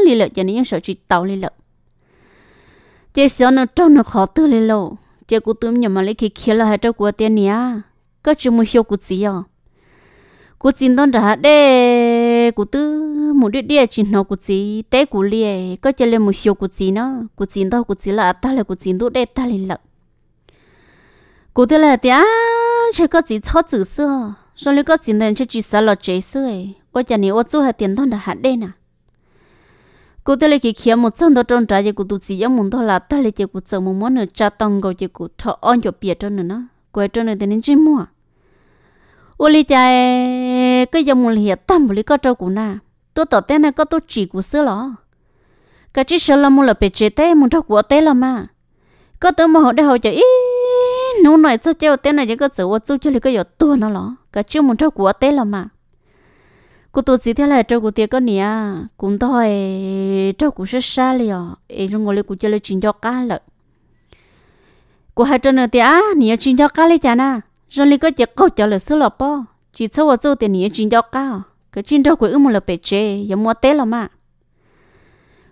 lì lợ cho nên sợ chỉ tàu lì lợ chị sợ nó trâu nó khó tư lì lợ chị cũng tưởng nhầm mà lấy khi kia là hai trâu của tiền nhỉ có chỉ muốn hiểu của chị à của chị đón đã đê của tư một đứa đĩa chỉ nó của chị té của lì à. có chỉ là một hiểu của chị nó của chị đó của chị là à, ta là của chị đó đê ta lì lợ của tư là tiền chỉ có chị cho chữ xưa rồi lấy có chị nên chỉ sợ là chế xưa ấy 我叫你，我做下电动的还累呢。cụ thể là khi khi một chân đó trong trái cụ tụt gì một đó là ta lấy cái cụ chân một món nữa cha tông gọi cái cụ thọ ăn cho bia cho nữa nó quay cho nữa thì nên chim mua ô lý cha cái giờ muốn hiểu tâm một lý có cho cụ na tôi tỏ tên này có tôi chỉ của xưa lọ cái chỉ sợ là muốn là bị chết té muốn cho cụ té là mà có tôi mà họ để họ cho ý nụ nói cho cho tên này chỉ có chữ ô chú cho lý cái giờ tua nó lọ cái chưa muốn cho cụ té là mà cô tôi chỉ thế là trâu của tiệc có nè cũng thôi trâu của sẽ xa liền ấy trong ngồi cũng chơi là chuyện cho cá lợ cô hai trâu nữa à, nè chuyện cho cá lấy chả na rồi liền có tiệc câu cho là xứ lọ po chỉ sau vào trâu thì nè chuyện cho cá à? cái chuyện trâu của ư một là bể chế giống mua té lắm mà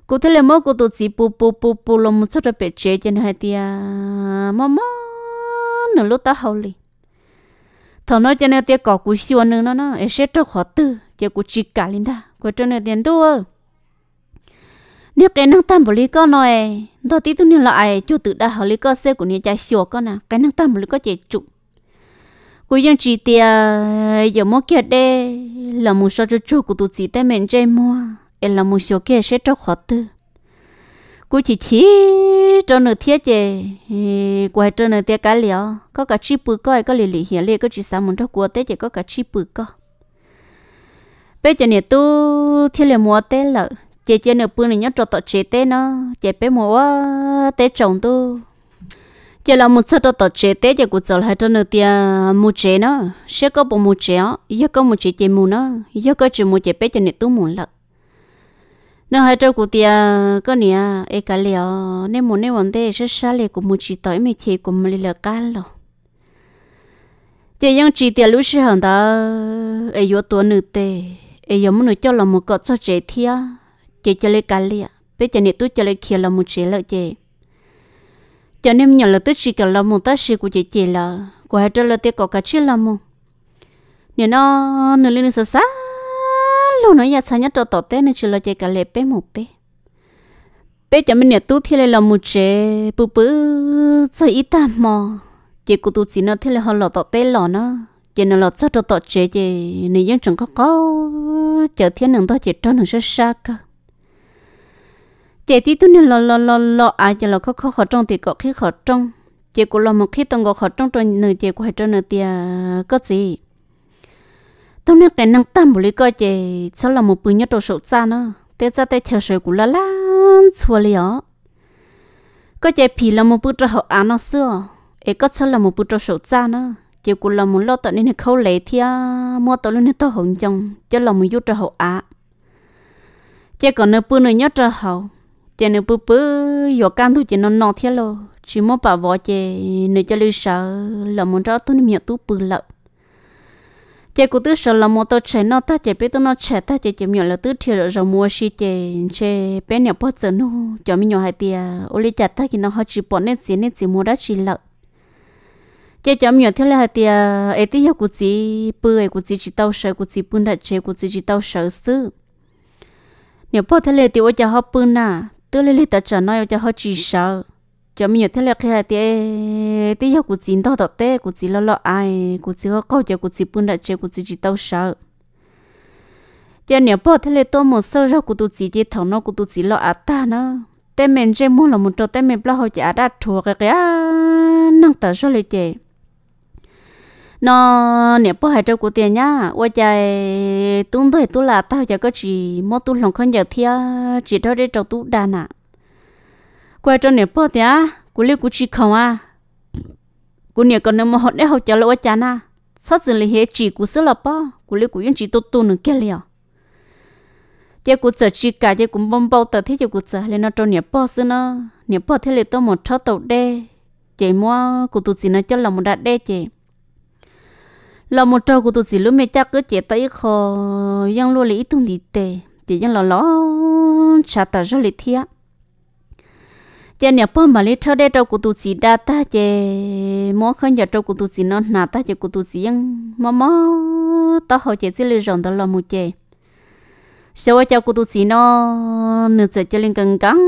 cô thế là mỗi cô tôi chỉ bù bù bù bù làm một số là bể chế cho nên hai tiệc mà mà nửa lúc ta hầu liền thằng nói cho nên tiệc cỏ của siêu nữa nó nó sẽ cho khó tư chỉ có chỉ cả linh ta cô cho nó tiền đua nếu cái năng tam bồi con này đó tí tu lại cho tự đã hỏi lý con xe của nhà chạy sửa con à cái năng tam bồi con chạy trụ cuối dân chỉ tia giờ mua kia đây là một số cho chú của tụi chị tay mình chơi mua em là một số kia sẽ cho khó tư cô chỉ chỉ cho nửa thiết chè quay cho nửa tiết cá liều có cả chip bự coi có lì lì hiền liệu có chỉ sáng muốn cho cua tết chè có cả chip bự coi bây giờ nè tu thiên liền mua té lợ chị chị nè bữa nè nhớ trò tọt chế té nó chị bé mua té trồng tu chị là một số trò tọt chế té chị cũng trở hết cho nửa tia mua chế nó sẽ có bộ mua chế á giờ có mua chế chị mua nó giờ có chỉ mua chị bé cho nè tu mua lợ nó hai trâu của tia có nè ấy cả liều nên muốn nên vấn đề sẽ xa liều của mua chỉ tới mấy chị của mua liều cá rồi chị những chỉ tia lúc sẽ hàng đó ai e yếu tuần nửa tê ấy giờ muốn cho là một cọ cho trẻ thia chị cho lấy cá lia bây giờ này tôi cho lấy kia là một trẻ lợi chị cho nên nhỏ là tôi chỉ cần là một tác sĩ của chị chị là của hai trăm là tiếc có cả chi là một nên nó nó lên nó xa luôn nó nhà xa nhất cho tổ tế nên chỉ là chị cả lệ bé một bé bây giờ mình nhà tôi thì là một trẻ bự bự rồi ít ta mò chỉ có tôi chỉ nó thì là họ lọ tổ tế lọ nó chỉ nó lọt sao cho tọt chế gì? nị dân chẳng có có chờ thiên đường tao chỉ cho nàng sẽ xa cơ chỉ tí tu nên lọ lọ lọ lọ à chỉ lọ khó khó khó trong thì có khi khó trong chỉ của lọ một khi tông có khó trong rồi nửa chỉ của hai cho nửa tia có gì tông nên cái năng tâm bù lý coi chỉ sao là một bữa nhất đồ sổ ra nữa thế ra tay chờ sợi của là lá xua lió có chỉ phì là một bữa cho họ ăn nó xưa ấy có cho là một bữa trò sổ ra nữa chỉ cũng là muốn lo tận nên khâu lệ thì à, mua tận luôn nên tao hồng chồng cho là muốn giúp cho hậu á chỉ còn nửa bữa nữa nhớ cho hậu chỉ nửa bữa bữa giờ cam thôi chỉ nó nọ thế lo chỉ mua bà vợ chỉ nửa cho lưu sợ là muốn cho tôi nhớ tú bự lợn chỉ cũng tức sợ là một tàu chạy nó ta chỉ biết tao nó chạy ta chỉ chỉ nhớ là tức thiệt rồi mua xí chị chỉ biết nhỏ bớt giờ nó cho mình nhỏ hai tiền, ôi lý chặt ta thì nó hơi chỉ bỏ nên gì nên chỉ mua đã chỉ lợn chế chấm nhiều thế là thì ấy tí hiệu của chị bự ấy của chỉ tao sợ của chị bún đặt chế của chị chỉ tao sợ sư nhiều bao thế là thì ôi cho họ bún à tức là lấy ta trả nói cho họ chỉ sợ chấm nhiều thế là khi thì tí hiệu của chị tao đọc té của chị lo lo ai của chị họ câu cho của chị bún đặt chế của chị chỉ tao sợ chế nhiều bao thế là tôi một sờ ra của tụi chị chế thằng nó của tụi chị lo à ta nó tên mình chơi mua là một trò tên mình lo họ chả đã thua cái cái năng tờ số lấy chơi nó nè bố hai trâu của tiền nhá qua chạy tung thôi tu là tao chạy có chỉ mua tu lòng con giờ thia chỉ thôi để trâu tu đàn à quay cho nè bố tiền của liu của chỉ không à của nè còn nếu mà họ để họ chạy là qua chán à sót dừng lại hết chỉ của sữa là bố của liu của yên chỉ tu tu nữa kia liền chạy của giờ chỉ cả chạy cũng bông bao tờ thế chạy của giờ lên nó cho nè bố xưa nó nè bố thế là tôi một cháu tàu đê chạy mua của tụi gì nó cho là một đạn đê chạy lò một trâu của tụi chỉ lúc mẹ cha cứ chạy tới khó yang lô lý tung đi tệ chỉ yang lò lò chả ta rất lý thiệt chị nhà bố mà lấy thâu đây trâu của tụi chị đã ta chị mỗi khi nhà trâu của tụi chỉ nó nà ta chị của tụi chỉ yang mà mà ta hỏi chị chỉ lấy rồng đó là một chị sau cháu của tụi chỉ nó nửa giờ chị lên căng căng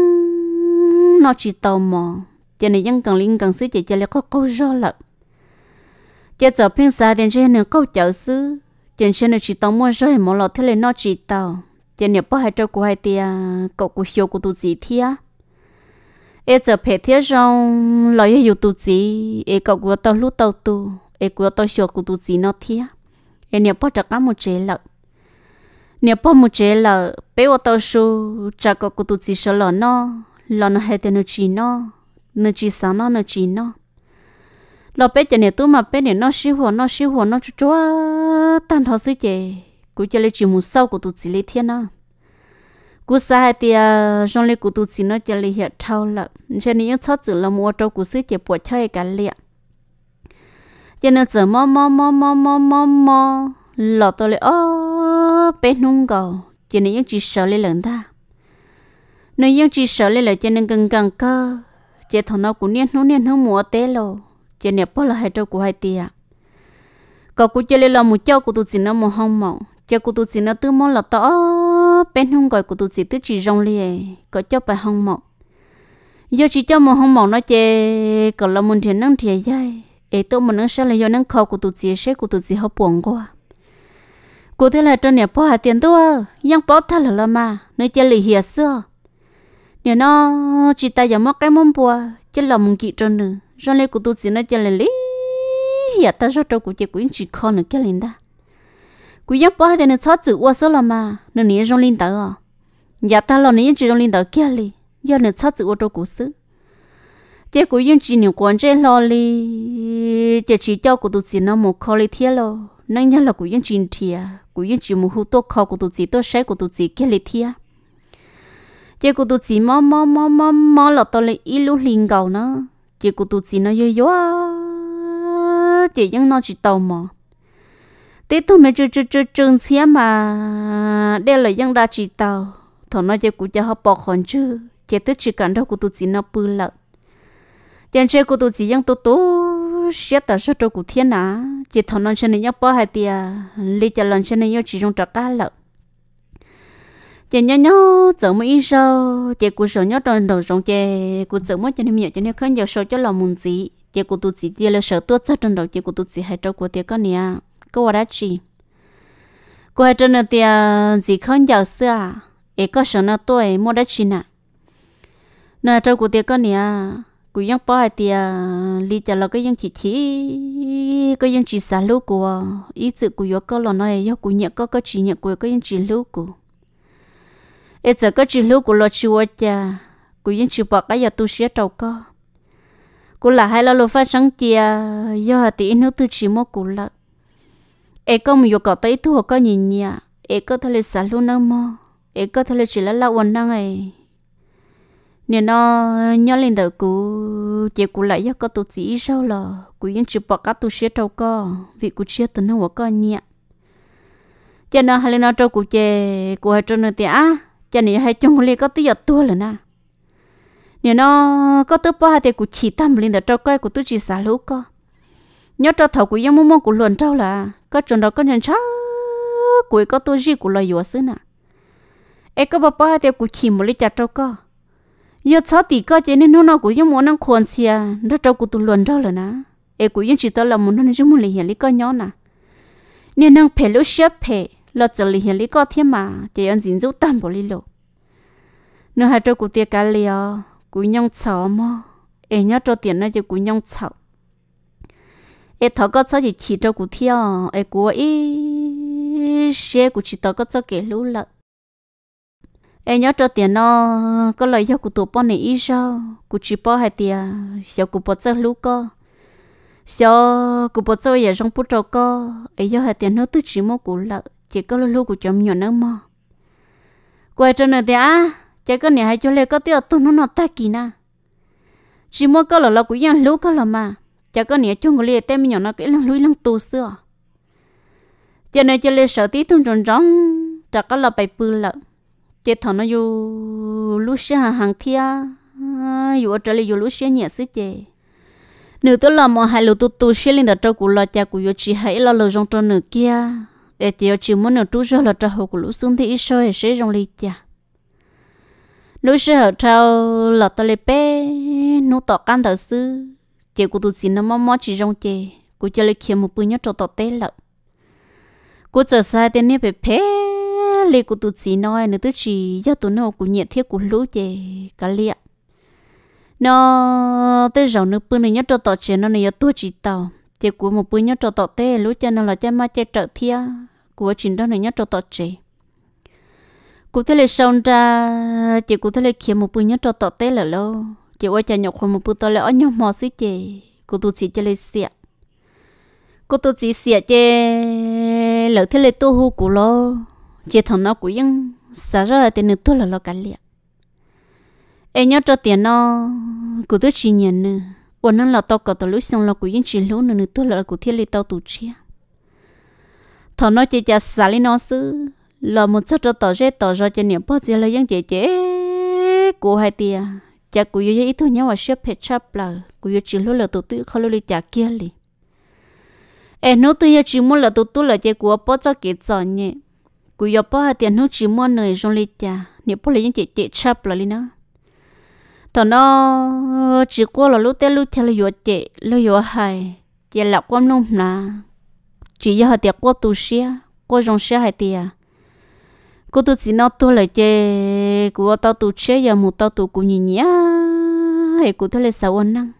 nó chỉ tàu mò cho nên yang càng lên càng xứ chị chị lấy có câu rõ lận giờ giờ pin xa tiền trên nửa câu chậu xứ tiền trên nửa chỉ tông mua rồi mà lọt thế lên nó chỉ tàu tiền nửa bao hai trâu của e e e hai tia cậu của hiệu của tụ gì thia ê giờ phải thia rong lo yêu tu gì ê cậu của tao lú tao tu ê của tao hiệu của tu gì nó thia ê nửa bao chắc cả một chế lợn nửa bao một chế lợn bé của tao su chắc cậu của tu gì sợ lợn nó lợn nó hai tiền nó chỉ nó nó chỉ sáng nó nó chỉ nó lọ bé chè nè tu mà bé nè nó xí hồ nó xí hồ nó chú chú tan thọ xí chè cú chè lấy chịu mù sau của tụi chỉ lấy thiên à cú sa hai tia trong ờ, lấy của tụi chị nó chè lấy hiện thâu lợ chè nè những chót chữ là mua cho cú xí chè bỏ chơi cả liệt chè nè chở mò mò mò mò mò mò mò lọ tôi lấy ô bé nung cầu chè nè những chỉ sợ lấy lần ta Nên những chỉ sợ lấy lời chè nè gần gần cơ chè thằng nó cũng niên nó niên nó mua té rồi chỉ nè bỏ là hai trâu của hai tia cậu cũng chơi là một châu của tôi chị nó một hông mộng, chơi của tôi chị nó tư món là to bên hông gọi của tôi chị tư chỉ rong liền có cho bài hông mộng. do chỉ cho một hông mộng nó chơi cậu là muốn thiền năng thiền dây ấy tôi muốn năng sẽ là do năng khâu của tôi chị sẽ của tôi chị học buồn quá. cụ thế là trên nhà bỏ hai tiền tôi yang bỏ thật là lắm mà nơi chơi lì hiền xưa nếu nó chỉ ta giờ mất cái mông bùa chứ là mông kỵ trơn nữa rồi lấy cụ tu sĩ nó chơi lên lý hiện ta cho trâu cụ chơi cũng chỉ con nữa chơi lên ta cụ giáp bỏ thì nó thoát chữ qua số là mà nó nhớ rồi lên tới à giờ ta lo nhớ chỉ rồi lên tới kia lì, giờ nó thoát chữ qua trâu cụ sư chơi cụ yên chỉ nhiều quan chơi lo lì, chơi chỉ cho cụ tu sĩ nó một khó li thiệt lo nâng nhớ là cụ yên chỉ thiệt cụ yên chỉ một hú to khó cụ tu sĩ to sai cụ tu sĩ kia li thiệt chơi cụ tu sĩ mò mò mò mò mò lọt tôi lấy ít lúc liền cầu nó chị cụ tụt xì nó yo yo chị nhưng nó chỉ tàu mà thế thôi mấy chú chú chú trường xe mà đây là những đa chỉ tàu thọ nó chị cụ cho họ bỏ khỏi chứ chị tức chỉ cần đâu cô tu xì nó bự lợn chẳng chơi cô tu xì dân tụt tụt xe ta sao cho cụ thiên à chị thọ nó chơi này nhóc bỏ hai tia lấy cho lần chơi này nhóc chỉ trong trọ cá lợn chị nhớ nhớ chỗ mới ít sao chị cũng sợ nhớ đòn đầu trong chị cũng chỗ mới cho nên nhớ cho nên không nhiều sợ cho lòng mình. gì chị cũng tụt gì đi là sợ tuốt cho trong đầu chị cũng tự gì hay cho của tiệc con nè cô đã chi cô hay cho nên tiếc gì không nhiều sợ ấy có sợ nó tôi mua đã chi nè nè cho của tiệc con nè cô ยัง bỏ hai tiếc? lý cho là cái ยัง chỉ chỉ chỉ cái cái ยัง chỉ xả lũ của ý sự của yếu có là nói yếu của nhẹ có cái chỉ nhẹ của chỉ lũ của ít giờ có chỉ lúc của lo chua cha của những chịu bỏ cái giờ tu sửa trâu co của là hai lo lo phát sáng chia do tí nước tu chỉ mua của lợ ấy có một cọ tới thu có nhìn nhà ấy có thay xả luôn năng mò ấy có thay chỉ là lao quần năng ấy nên nó nhớ lên đầu cũ chị cũ lại do có tu chỉ sao lò của những chịu bỏ các tu sửa trâu co vì của chia từ nó có nhẹ cho nên hai nó trâu của chị của hai trâu nữa thì cho nên hay chung liền có tí tua rồi na, nè nó có tớ ba thì cũng chỉ tâm lên để cho coi của tôi chỉ xả lũ co nhớ cho thầu của yếm mông của luận trao là có chuyện đó có nhân sao của có tôi gì của lời yếu xứ nè ấy có ba ba thì cũng chỉ một lít cho trao co giờ sáu tỷ co cho nên nó nó của yếm muốn ăn khoan xia nó trâu của tôi luận trao rồi na, ấy của yếm chỉ tớ là muốn nó chúng muốn lấy hiện lý co nhỏ nè nè năng phê lũ xếp phê lo cho lì hiện lý có thiên mà chỉ ăn dính dấu tạm bỏ lý lộ nữa hai trâu cụ tiệc cá liều cụ nhông cháu mà ê nhớ cho tiền nó cho cụ nhông cháu ê thọ có cháu chỉ chỉ trâu cụ thiêu ê cụ ý xe cụ chỉ thọ có cháu kể lũ lợ ê nhớ cho tiền nó có lời cho cụ tụ bọn này ý sao cụ chỉ bỏ hai tiền sao cụ bỏ cháu lũ co sao cụ bỏ cháu giờ trong bút trâu co ê nhớ hai tiền nó tự chỉ mua cụ lợ chỉ có lulu của chồng nhỏ nữa mà quay cho nữa thế à chỉ có nhà hai chỗ lấy có tiêu tốn nó nó ta kì na chỉ mua có là là của nhân lú có là mà chỉ có nhà chung của lấy tem nhỏ nó cái lăng lúi lăng tu xưa cho nên cho lên sợ tí thun tròn tròn, chả có là bài bự lợ chỉ thằng nó dù lú xe hàng thia dù ở trời dù lú xe nhẹ xí chè nửa tôi là mò hai lỗ tu tu xí lên đặt trâu của lo cha của yo chỉ hãy lo lo rong trâu nửa kia để chiều chỉ muốn nửa trú rồi là trà hồ của lũ xuống thì ít soi sẽ rong liệt chả lũ sẽ ở trao lọt tờ lê bé nụ tỏ can thở sư chị của tụi xin nó mò mò chỉ rong chè của chơi lấy kiếm một bữa nhớ cho tọt tê lợ của trở sai tên nếp bé bé lê của tụi xin nói nữa tới chỉ do tụi nó cũng nhiệt thiết của lũ chè cả liệt nó tới rồng nữa bữa nữa nhớ trò tỏ chè nó này giờ tôi chỉ tao chỉ của một bữa nhớ trò tọt tê lúc cho nó là cho mà chơi trợ thia của chuyện đó này nhớ trò tọt chị cụ thế là xong ra chị cụ thế là kia một bữa nhớ trò tọt tê là lâu chị qua chơi nhọc khoảng một bữa tọt là ở nhau mò xí chị cụ tụt xí chơi lấy xịa cụ tụt xí xịa chơi lỡ thế là tu hú cụ lo chị thằng nó cũng yên sợ ra là tiền nữa tu là lo cả liền em nhớ cho tiền nó cụ tụt xí nhận nữa là là là tôi có tổ xong của của nữa nữa 我能老到搞到路上老古用只路呢呢多老古天里到堵车。thằng nó chỉ chả xả lên nó xứ là một chút cho tỏ rét tỏ ra cho niệm bao giờ là dân chế chế của hai tia cha của yêu ít thôi nhau và xếp hết chắp là của yêu chỉ lúc là tụi tụi không lúc đi kia li em nó tôi yêu chỉ muốn là tụi tụi là chế của bao giờ kỹ giỏi nhỉ của yêu bao hai tia nó chỉ muốn nơi trong li chả niệm bao là dân chế chế chắp là li nó tao nó chỉ có là lúc tết lúc theo là chị là vừa hay chị là con nông nà chỉ giờ tiệc qua tu xe qua dòng xe hay tiệc cô tự chỉ nó tôi lại chơi của tao tu chơi giờ một tao tu cũng nhìn nhá hay của tôi lại sao anh năng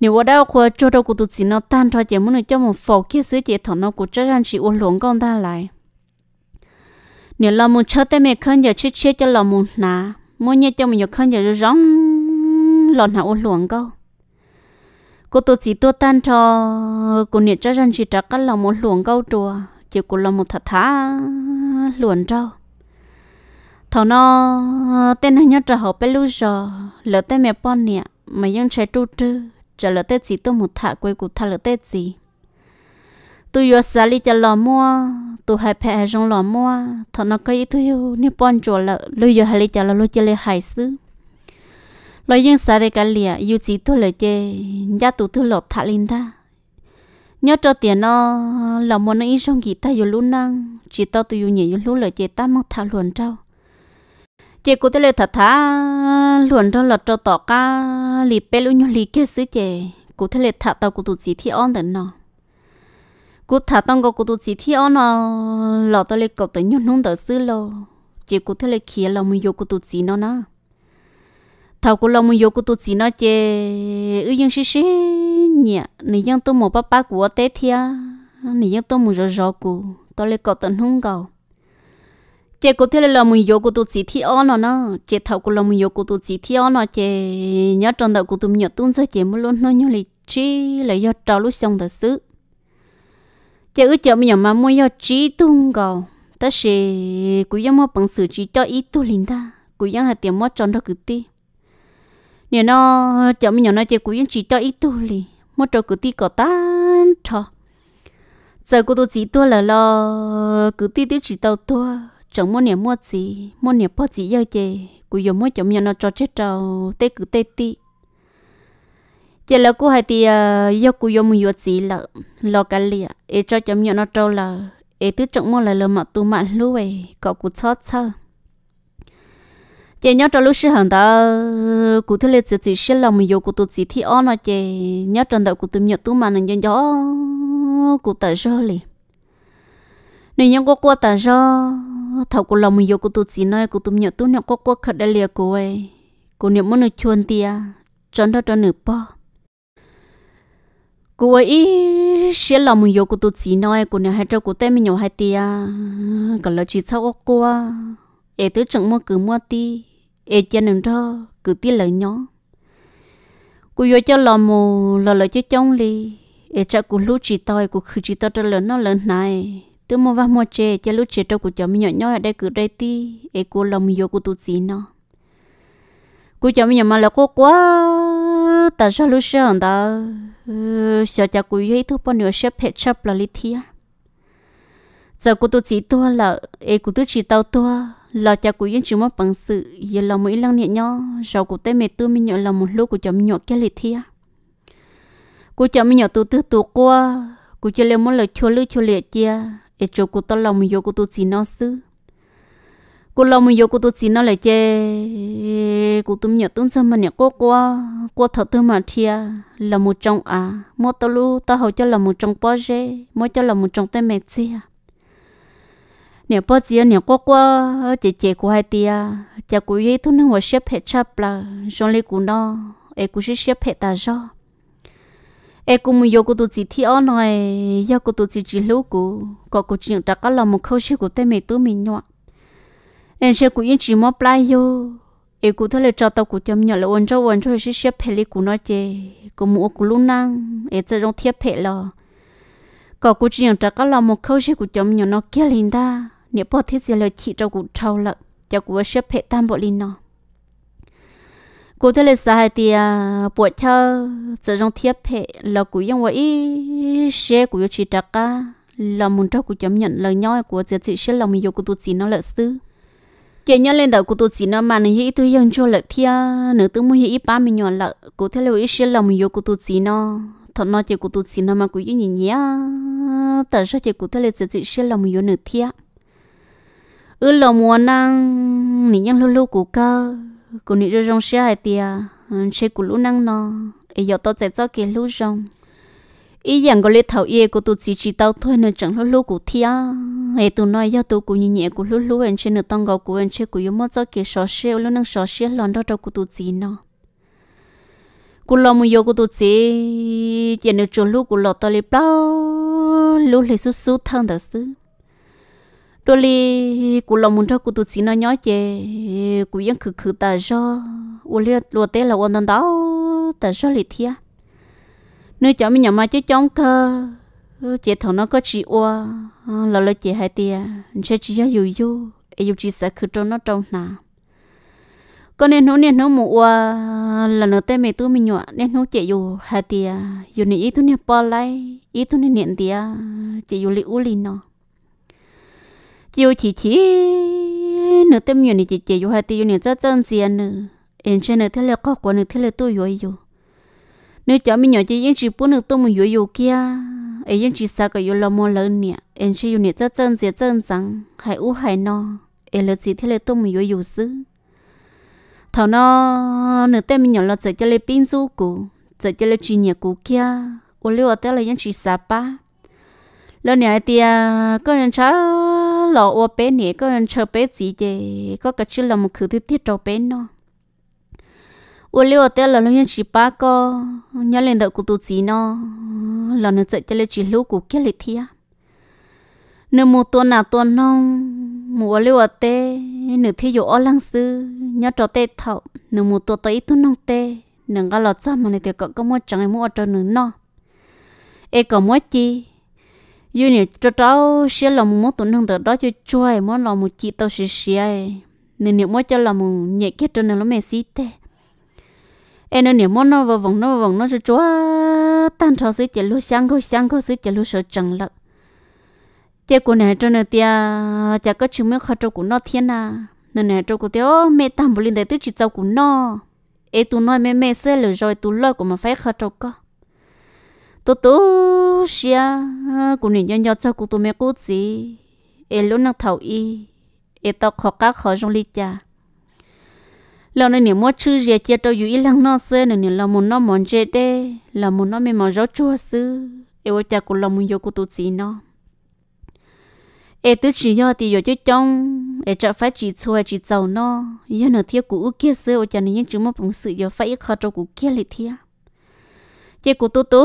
nếu ở đâu qua chỗ đâu của tự chỉ nó tan cho chị muốn cho một phổ kia sứ chị thằng nó của chắc chắn chị uốn luống con ta lại nếu là một chơi tay mẹ khăn giờ chơi chơi cho là một nà mỗi nhớ cho mình nhớ khăn giờ rong lòn hạ hậu luồng câu cô tôi chỉ tôi tan cho cô niệm cho dân chỉ trả cắt lòng một luồng câu chùa chỉ cô lòng một thật thá luồn trâu thằng nó tên nó nhớ trả họ bé lưu giờ lỡ tên mẹ con nè mà dân chạy tu trư trả lỡ tên chỉ tôi một thả quê của thả lỡ tên gì tôi vừa xả đi cho lò mua tụ hai phe rong lò mua thọ nó có ý thứ yêu nếu bọn chỗ lợ lưu giờ hai chả là lưu chơi hai xứ lo yên sa để cái lìa yêu chỉ tôi lời chơi giá tụ tôi lo thả linh ta nhớ cho tiền nó là muốn nó ít xong gì ta yêu lúc năng chỉ tao tụi yêu nhỉ lúc lời chơi ta mong thả luồn trâu chị cụ tới lời thật thả luồn trâu lọt trâu tỏ ca lì pe lúc nhau lì kia xứ chị cụ tới lời thả tao cô tụi chỉ thi on đến nó cú thả tông cô cú tụt xí thi on nó lọ tôi lấy cậu tới nhún nung tới xứ lo, chỉ cú thế lấy kia là mình vô cú tụt xí nó nó thảo cú là mình vô cú tụt xí nó chê ư dân xí xí nhỉ nị dân tôi một bắp bắp của té thia nị dân tôi một rõ rõ cú tôi lấy cậu tới nung cầu chị cô thế là mình vô cô tu sĩ thi on nó nó chị thầu cô là mình vô cô tu sĩ thi on nó chị nhớ trong đầu cô tu nhớ tuôn ra chị muốn luôn nó nhớ lịch chi lấy do trào lúc xong tới sự chỉ ước cho mình mà mua cho chỉ tung gò ta sẽ cú giống mua bằng sự chỉ cho ít tu linh ta cú giống hạt tiền mua tròn đó cứ ti nếu nó cho mình nó chỉ cú giống chỉ cho ít tu linh, mua cho cứ ti có tan thọ giờ cú tu chỉ tu là lo cứ ti ti chỉ tàu tu chẳng mua niệm mua gì mua niệm bao gì giờ chơi cú giống mua cho mình nó cho chết trâu tê cứ tê ti chỉ là cô hay thì yêu cô do mình gì là lo cái gì lìa để cho chấm nhỏ nó trâu là để thứ trọng mua là lo mà tu mà lúc về có cô chót sao Chỉ nhớ trong lúc sinh hàng đó, cụ thể là chỉ sẽ làm mình yêu cụ tu chỉ thi on nó chị nhớ trong đầu cụ tu nhớ tu mà nên nhớ gió cụ tờ gió lì nên nhớ có qua tờ gió thầu cụ lòng mình yêu cụ tu chỉ nói cụ tu nhớ tu nhớ có qua khát đại liệt cụ ấy cụ niệm muốn được chuồn tia trong đó cho nửa bao cô ấy sẽ là một yếu của tôi chỉ nói cô này hay cho cô tên mình nhỏ hay tia còn là chỉ sau cô à ê tới chẳng mua cứ mua ti ê chân đừng cho cứ ti lời nhỏ cô yếu cho là một là lời cho chồng đi ê cho cô lúc chỉ tôi cô cứ chỉ tôi cho lớn nó lớn này tôi mua vàng mua chè cho lúc chè cho cô cho mình nhỏ nhỏ ở đây cứ đây ti ê cô là một yếu của tôi chỉ nó cô cho mình nhỏ mà là cô quá ta cho lúc sớm đó sợ cha cú ấy thu bao nhiêu sẽ hết chấp là lý thia giờ cô tôi chỉ tua là ấy cô tôi chỉ tao tua là cha cú yên chỉ mất bằng sự giờ là mỗi lần nhẹ nhõ, sau cô tôi mệt tôi mình nhớ là một lúc của cho mình nhớ cái lý thia cô cho mình nhớ tôi tôi tôi qua cô cho lấy một lời chua lưỡi chua lệ chia ấy cho cô tôi lòng mình vô cô tôi chỉ nói sự cô lâu mình vô cô tôi xin nó lại chơi cô tôi nhớ tuấn sớm mà nhớ cô qua cô thật tôi mà thia là một trong à mỗi tao lu tao hầu cho là một trong bao giờ mỗi cho là một trong tên mẹ chi à nhớ bao giờ nhớ cô qua chị chị của hai tia à. cha của ấy tôi nên nó xếp hết chắp là trong lấy của nó em cũng xếp hết ta do em cũng mình vô cô tôi chỉ thia này, giờ cô tôi chỉ chỉ lú cô có cô chuyện nhớ đã là một khâu sĩ của tên mẹ tôi mình nhọ em sẽ cũng yên chỉ mất lại yo em cũng thấy là cho tao cũng chấm nhỏ là ôn cho ôn cho sẽ xếp phe li cũng nói chê cũng mua cũng luôn năng em sẽ trong thiết phe lo có cũng chỉ nhận ra các lão một câu sẽ cũng chấm nhỏ nó kia liền ta nếu bỏ thiết gì là chỉ cho cũng trâu lợn cho cũng xếp phải tam bộ liền nó cô thấy là sai thì à, bộ thơ giờ trong thiết hệ là cũng dùng vậy xe cũng chỉ trắc là muốn cho cũng chấm nhận lời nhau của giờ chị sẽ làm mình yêu của tụi chị nó lợi sư giờ nhớ lên đầu của tôi chỉ nó mà này hi tôi hiện cho lợi thia nữa tôi muốn hi ba mình nhỏ lợi của thế là ý sẽ làm nhiều vô của tôi chỉ nó thật nói chỉ của tôi chỉ nó mà cũng như nhìn nhá tại sao chỉ của thế là chỉ sẽ làm nhiều vô nữa thia ư lòng mùa năng nị nhân lâu lâu của cơ của nị rong xe hai tia chế của lũ năng nó ấy giờ tôi sẽ cho cái lũ rong ý rằng có lẽ thầu ye của tôi chỉ chỉ tao thôi nên chẳng lúc lúc của thia hệ tôi nói do tôi cũng như nhẹ của lúc lúc anh trên được tăng gạo của anh trên của yếm mất cho kia sò xe lúc năng sò xe lon đó đâu của tôi chỉ nó của lo yêu của tôi chỉ chỉ được chỗ lúc của lo tao lấy bao lúc lấy số số thằng đó xứ đôi lì của lo muốn cho của tôi chỉ nó nhói chè của yên khử khử ta do ulia lúa tê là quan đó ta do lì thia nếu cháu mình nhỏ mà chứ chống cơ chị thằng nó có chị ua là lời chị hai tia sẽ chị ra dù dù em dù chị sẽ khử cho nó trong nà con nên nó nên nó mù ua là nó tên mẹ tôi mình nhỏ nên nó chạy dù hai tia dù này ý tôi nè bỏ lại ý tôi nè niệm tia chị dù li u li nó chiều chỉ chỉ nửa tên mình này chị chị dù hai tia dù này rất chân xiên nữa em trên nửa thế là có quả nửa thế là tôi rồi rồi nếu cho mình nhỏ chỉ yên chỉ bún được tôi mình yếu yếu kia ấy yên chỉ sao cái yếu lòng mò lớn nè yên chỉ yếu nè cho chân dễ chân rằng hay u hay no ấy là gì thế là tôi mình yếu yếu xứ thảo nó nửa tên mình nhỏ là chỉ cho lấy pin du cụ chỉ cho lấy chỉ nhẹ cụ kia ô liu ở đây là yên chỉ sao ba lần này thì có nhân cháu lọ ô bé nè có nhân chờ bé gì chứ có cái chữ là một thứ thiết trâu bé nó no liệu là là nó nó chỉ chỉ ba nhớ lên lưu kia 我六天了，人家七八个，伢领导孤独死呢，老人在家里只路孤家里天。nếu mua tuần nào tuần nong mùa liu ở tê nửa thi dụ ở lăng sư nhớ trò tê thọ nửa mua tuần tới tuần nong tê nửa gà lọt sao mà này thì có có mua chẳng ai mua cho nửa nó e có mua chi dù nhiều cho cháu sẽ là mối tuần nông tới đó cho chuối mua là một chị tao sẽ sẽ nửa nếu mua cho là một nhẹ kia cho nên nó mẹ xí tê em nó niệm món nó vào vòng nó vào vòng nó cho chúa tan thao sự chỉ lúa sáng có sáng có sự chỉ lúa sợ chẳng lợt, chế của này cho nó tia chả có chứng minh khó cho của nó thiên à nên này cho của tiêu mẹ tạm bồi linh đại tự chỉ cho của nó ê tụi nói mẹ mẹ sẽ lừa rồi tụi lo của mà phải khó cho cơ tụi tụi xia của này nhân nhau cho của tụi mẹ cút gì ê lúc nó thầu y ê tao khó cá khó trong ly cha lo nên nhiều mua chữ gì chia cho dù ít lăng nó xưa nên nhiều lo muốn nó mòn chết đấy là muốn nó mới mòn rõ chua xứ yêu cha cũng lo muốn vô của tụi chị nó ê tứ chỉ do thì vô chứ trong ê chợ phải chỉ xua chỉ giàu nó giờ nó thiệt của ước kia xưa cha nên những chữ mà bằng sự giờ phải ít khó cho của kia lại thiệt chỉ của tu tu,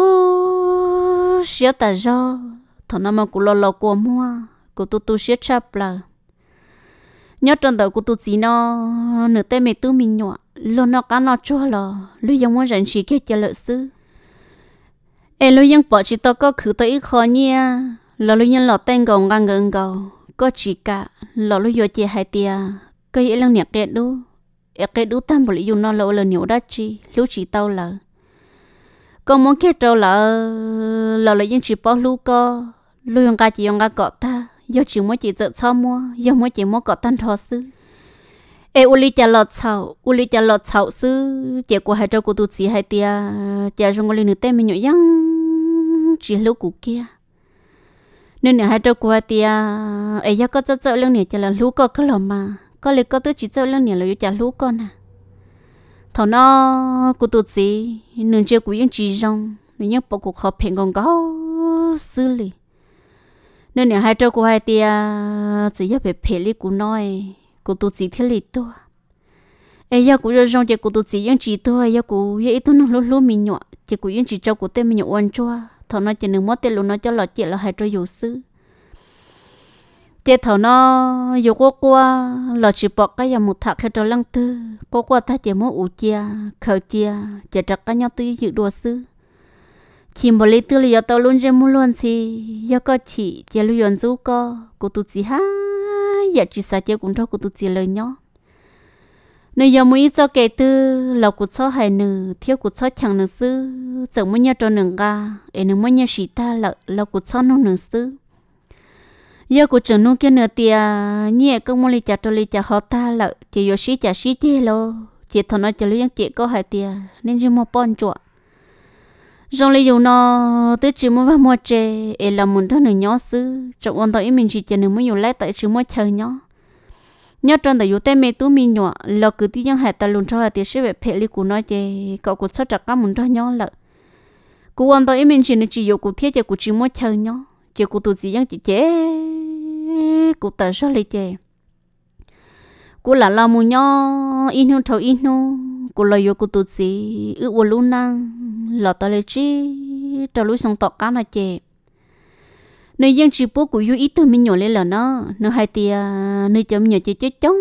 xia ta do thằng nó mà của lo lo của mua của tu tu xia chập là nhớ trong đầu của tụi chị nó nửa tay mẹ tụi mình nhọ lo nó cá nó chua lo lúc giờ muốn rảnh chỉ kết chờ lợi sư em lúc giờ bỏ chỉ tao có khử tới ít khó nha lo lúc giờ lọ tên gồng ngang ngang gầu có chỉ cả lo lúc giờ chị hai tia cái ấy là nhạc đẹp đu em cái đu tam bộ lý dùng nó lo là nhiều đó chị lúc chỉ tao là còn muốn kết trâu là lo lúc giờ chỉ bỏ lúc co lúc giờ cái chị giờ cả cọ ta giờ chỉ mua chỉ dựa cho mua giờ mua chỉ mua có tan thọ sư ê u li cha lọt sầu u li cha lọt sầu sư chỉ của hai trâu của tụt chỉ hai tia cha trong cái nữ tên mình nhổ yăng chỉ lúc của kia nên hai trâu của hai tia ê giờ có cho cho lương này cha là lúc có cái lò mà có lấy có tôi chỉ cho lương này là yêu cha lúc con nè. thọ nó của tụt chỉ nên chơi của những chỉ rong nên những bộ cuộc họp hẹn còn có xử lý nên nhà hai trâu của hai tia à, chỉ giúp phải phê lý của nói của tôi chỉ thiết lý tôi ấy giờ cũng rong chỉ của tôi chỉ yên chỉ tôi giờ cũng giờ ít tôi nó lú lú mình nhọ chỉ của yên chỉ trâu của tên mình nhọ ăn cho thằng nó chỉ nương mất tiền luôn nó cho lọt chỉ là hai trâu dầu sư chế thằng nó dầu qua qua lọt chỉ bọt cái giờ một thạc cái trâu lăng tư qua qua thay chỉ mót ủ chia khờ chia chỉ trặc cái nhau tư dự đồ sư chỉ một lý tư là giờ tao luôn chơi mua luôn xí giờ có chỉ giờ lưu yon du có cô tu chỉ ha giờ chỉ sao giờ cũng cho cô tu chỉ lời nhó nếu giờ muốn cho kể tư là cô cho hai nữ thiếu cô cho chẳng nữ sư chẳng muốn nhớ cho nữ ga em nữ muốn nhớ sĩ ta là là cô cho nữ nữ sư giờ cô chẳng nuôi kia nữa tia nhẹ công muốn lý trả cho lý trả họ ta là chỉ yo sĩ trả sĩ chơi lo chỉ thằng nó chỉ lưu yên chỉ có hai tia nên chỉ mua bón chuột trong lấy dầu nó tới chữ mua vào mua chè ấy là muốn cho người nhỏ xứ trong quan tới mình chỉ chè nữa mới dùng lấy tại chữ mua chờ nhỏ nhớ trong tại tay mẹ tú mình nhọ, là cứ tí nhân hạt ta luôn cho hạt tiết sẽ về phê lý của nó chè cậu cũng sắp chặt các muốn cho nhỏ lợ cú quan tới mình chỉ nên chỉ dùng cụ thiết chè cụ chữ mua chờ nhỏ chè cụ tự gì nhân chỉ chè cụ tờ sao lấy chè cụ là làm muốn nhỏ in hương thầu in hương cô lo yêu cô tụt gì ư u lu na lọ tao lấy chi tao lui xong tọt cá na chè nơi dân chỉ bố của yêu ít thôi mình nhỏ lên là nó nơi hai tia nơi chấm nhỏ chơi chết chống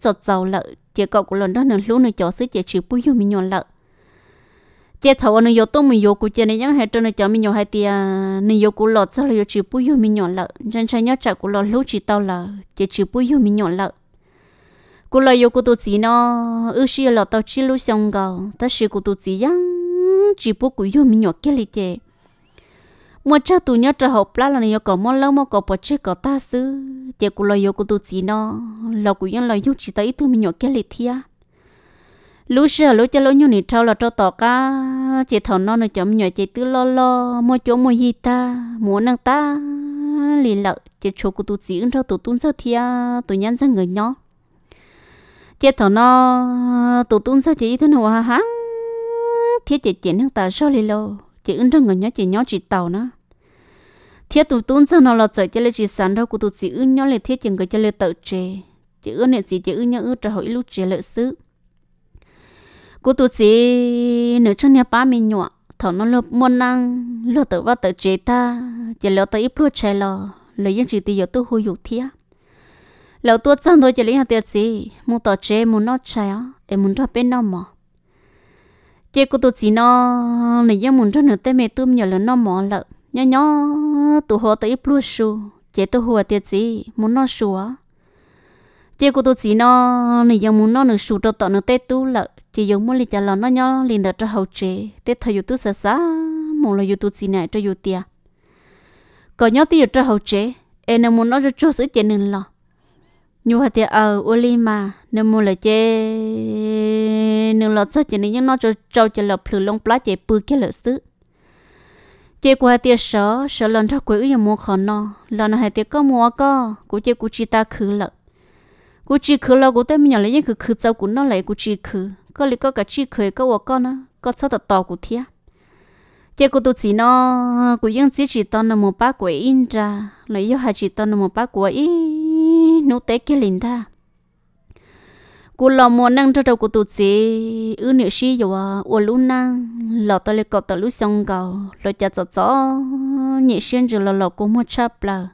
giọt giàu lợ chè cậu của lần đó nơi lú nơi chó sứ chè chỉ bố yêu mình nhỏ lợ chè thầu nơi yêu tôm mình yêu của chè này nhá hai trâu nơi chó mình nhỏ hai tia nơi yêu của lọt sau là yêu chỉ bố yêu mình nhỏ lợ chân trai nhớ chạy của lọt lú chỉ tao là chè chỉ bố yêu mình nhỏ lợ cô lời yêu cô tu sĩ nó ư xí là tao chỉ lúc xong gò ta xí cô tu sĩ yang chỉ bố cô yêu mình nhỏ kia lì chè mua cha tu nhớ cha học lá là nhiều có món lâu mà có bỏ chết có ta xứ chè cô lời yêu cô tu sĩ nó là cô yên lời yêu chỉ tới thứ mình nhỏ kia lì thia lúc xưa lúc cha lúc nhu nị trâu là trâu tỏ cá chè thầu nó nó cho mình nhỏ chè tứ lo lo mua chỗ mua gì ta mua năng ta lì lợ chè chỗ cô tu sĩ ưng cho tu tuôn sơ thia tu nhân ra người nhỏ chết thằng nó tụt tung sao chị thế nào hả hắn thiết chị chuyển năng ta sao lì lô chị ứng trong người nhớ chị nhớ chị tàu nó thiết tụt tung sao nó là trời chơi lên chị sẵn đâu của tụt chị ứng nhớ lên thiết chừng người chơi lên tự chế chị ứng này chị chị ứng nhớ ứng trời hội lúc chê lợi sứ của tụt chị nửa chân nhà ba mình nhọ thằng nó lợp muôn năng lợp tự vào tự chế ta chỉ lợp tự ít luôn chơi lò những dân tự tiêu tôi hồi dục thiết lâu tua chân thôi chỉ lấy hạt tiệt gì mu tỏ chế mu nó chè em muốn cho bên nó mà chế cô tụt gì nó này giờ muốn cho nửa tê mẹ tôm nhờ là nó mỏ lợ nhớ nhỏ tụ hồ tới plus su chế tụ hồ tiệt gì muốn nó su á chế cô tụt gì nó này giờ muốn nó nửa su cho tọ nửa tê tu lợ chế giống muốn liền cho lọ nó nhớ liền đặt cho hậu chế tết thời yêu tu sờ sá muốn là yêu tụt gì này cho yêu tiệt có nhớ tiệt cho hậu chế em muốn nó cho chúa sữa chế nửa lọ nhu hạt thì ở ờ, u mà nên mua là chê nên lọt sao chỉ nên nó cho cho chỉ là phử lông plá chê bự cái lợi sứ chê của hạt thì sợ sợ lần thắc quỷ yêu mua khó nó lần hạt thì có mua có của chê của chị ta khử lợ của chị khử lợ của tôi mình nhận lấy những khứ khứ cháu của nó lại của chị khử có lý có cả chị khử có vợ con nó có sao thật to của thia chê của tôi chỉ nó của những chỉ chỉ to là một bác của in ra lấy yêu hai chỉ to là một bác của nô tế kia liền ta cô lò mùa năng cho đầu của tụt chế, ư nửa xí rồi à ủa lúc năng lò tôi lấy cọp tôi lúc xong cầu rồi chặt chặt chó nhẹ xuyên rồi lò lò cô mua chắp là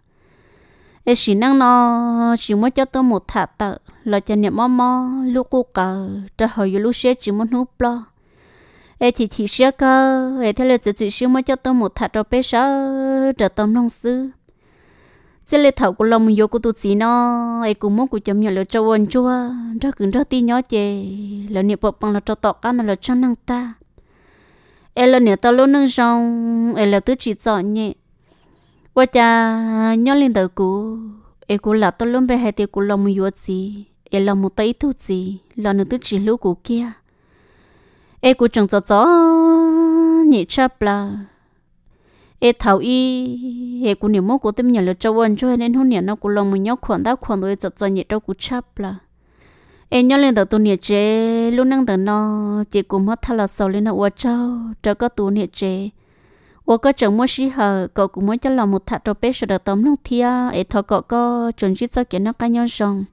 ê xí năng nó chỉ mua cho tôi một thả tờ lò cho niệm mò mò lũ cô cờ cho hỏi lũ xế chỉ muốn húp lo ê thì chỉ xế cơ ê thế là chỉ chỉ mua cho tôi một thả cho bé sợ trở tâm long sư sẽ lấy thầu của lòng vô của tôi xí nó ai cũng muốn của chấm nhỏ lỡ cho quần chúa cho cứng cho tí nhỏ chè lỡ niệm bộ bằng là cho tọt cá nó lỡ cho năng ta em là niệm tao lỡ nâng rong ai lỡ tứ chỉ rõ nhẹ qua cha nhỏ lên đầu cũ ai cũng là tao luôn bé hai tiêu của lòng vô gì em là một tay thu gì là nửa tứ chỉ lũ của kia ai cũng chẳng rõ rõ nhẹ chắp là e thảo y he cú niệm mốt của tôm nhận là cho quân cho nên hôm nay nó cú lòng mình nhóc khoản đáp khoản rồi chặt chặt nhiệt đâu cú chắp là e nhớ lên tàu tu nhiệt chế lúc năng tàu nó chỉ cú mất thằng là sau lên nó qua trâu cho có tu nhiệt chế qua có chẳng muốn xí hờ cậu cũng muốn cho lòng một thà cho bé sợ đợt tóm nông thia e thọ cậu có chuẩn chỉ cho kiến nó cá nhau xong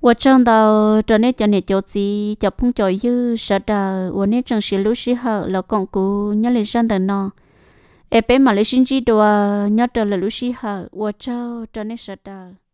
qua trong đầu cho nên cho nên cho gì cho phong cho dư sợ đờ qua nên chẳng xí lúc xí hờ là còn cú nhớ lên sang tàu nó em bé mà lấy sinh chi đồ nhớ trở lại lúc xí hở, ua cho cho nên sợ đời.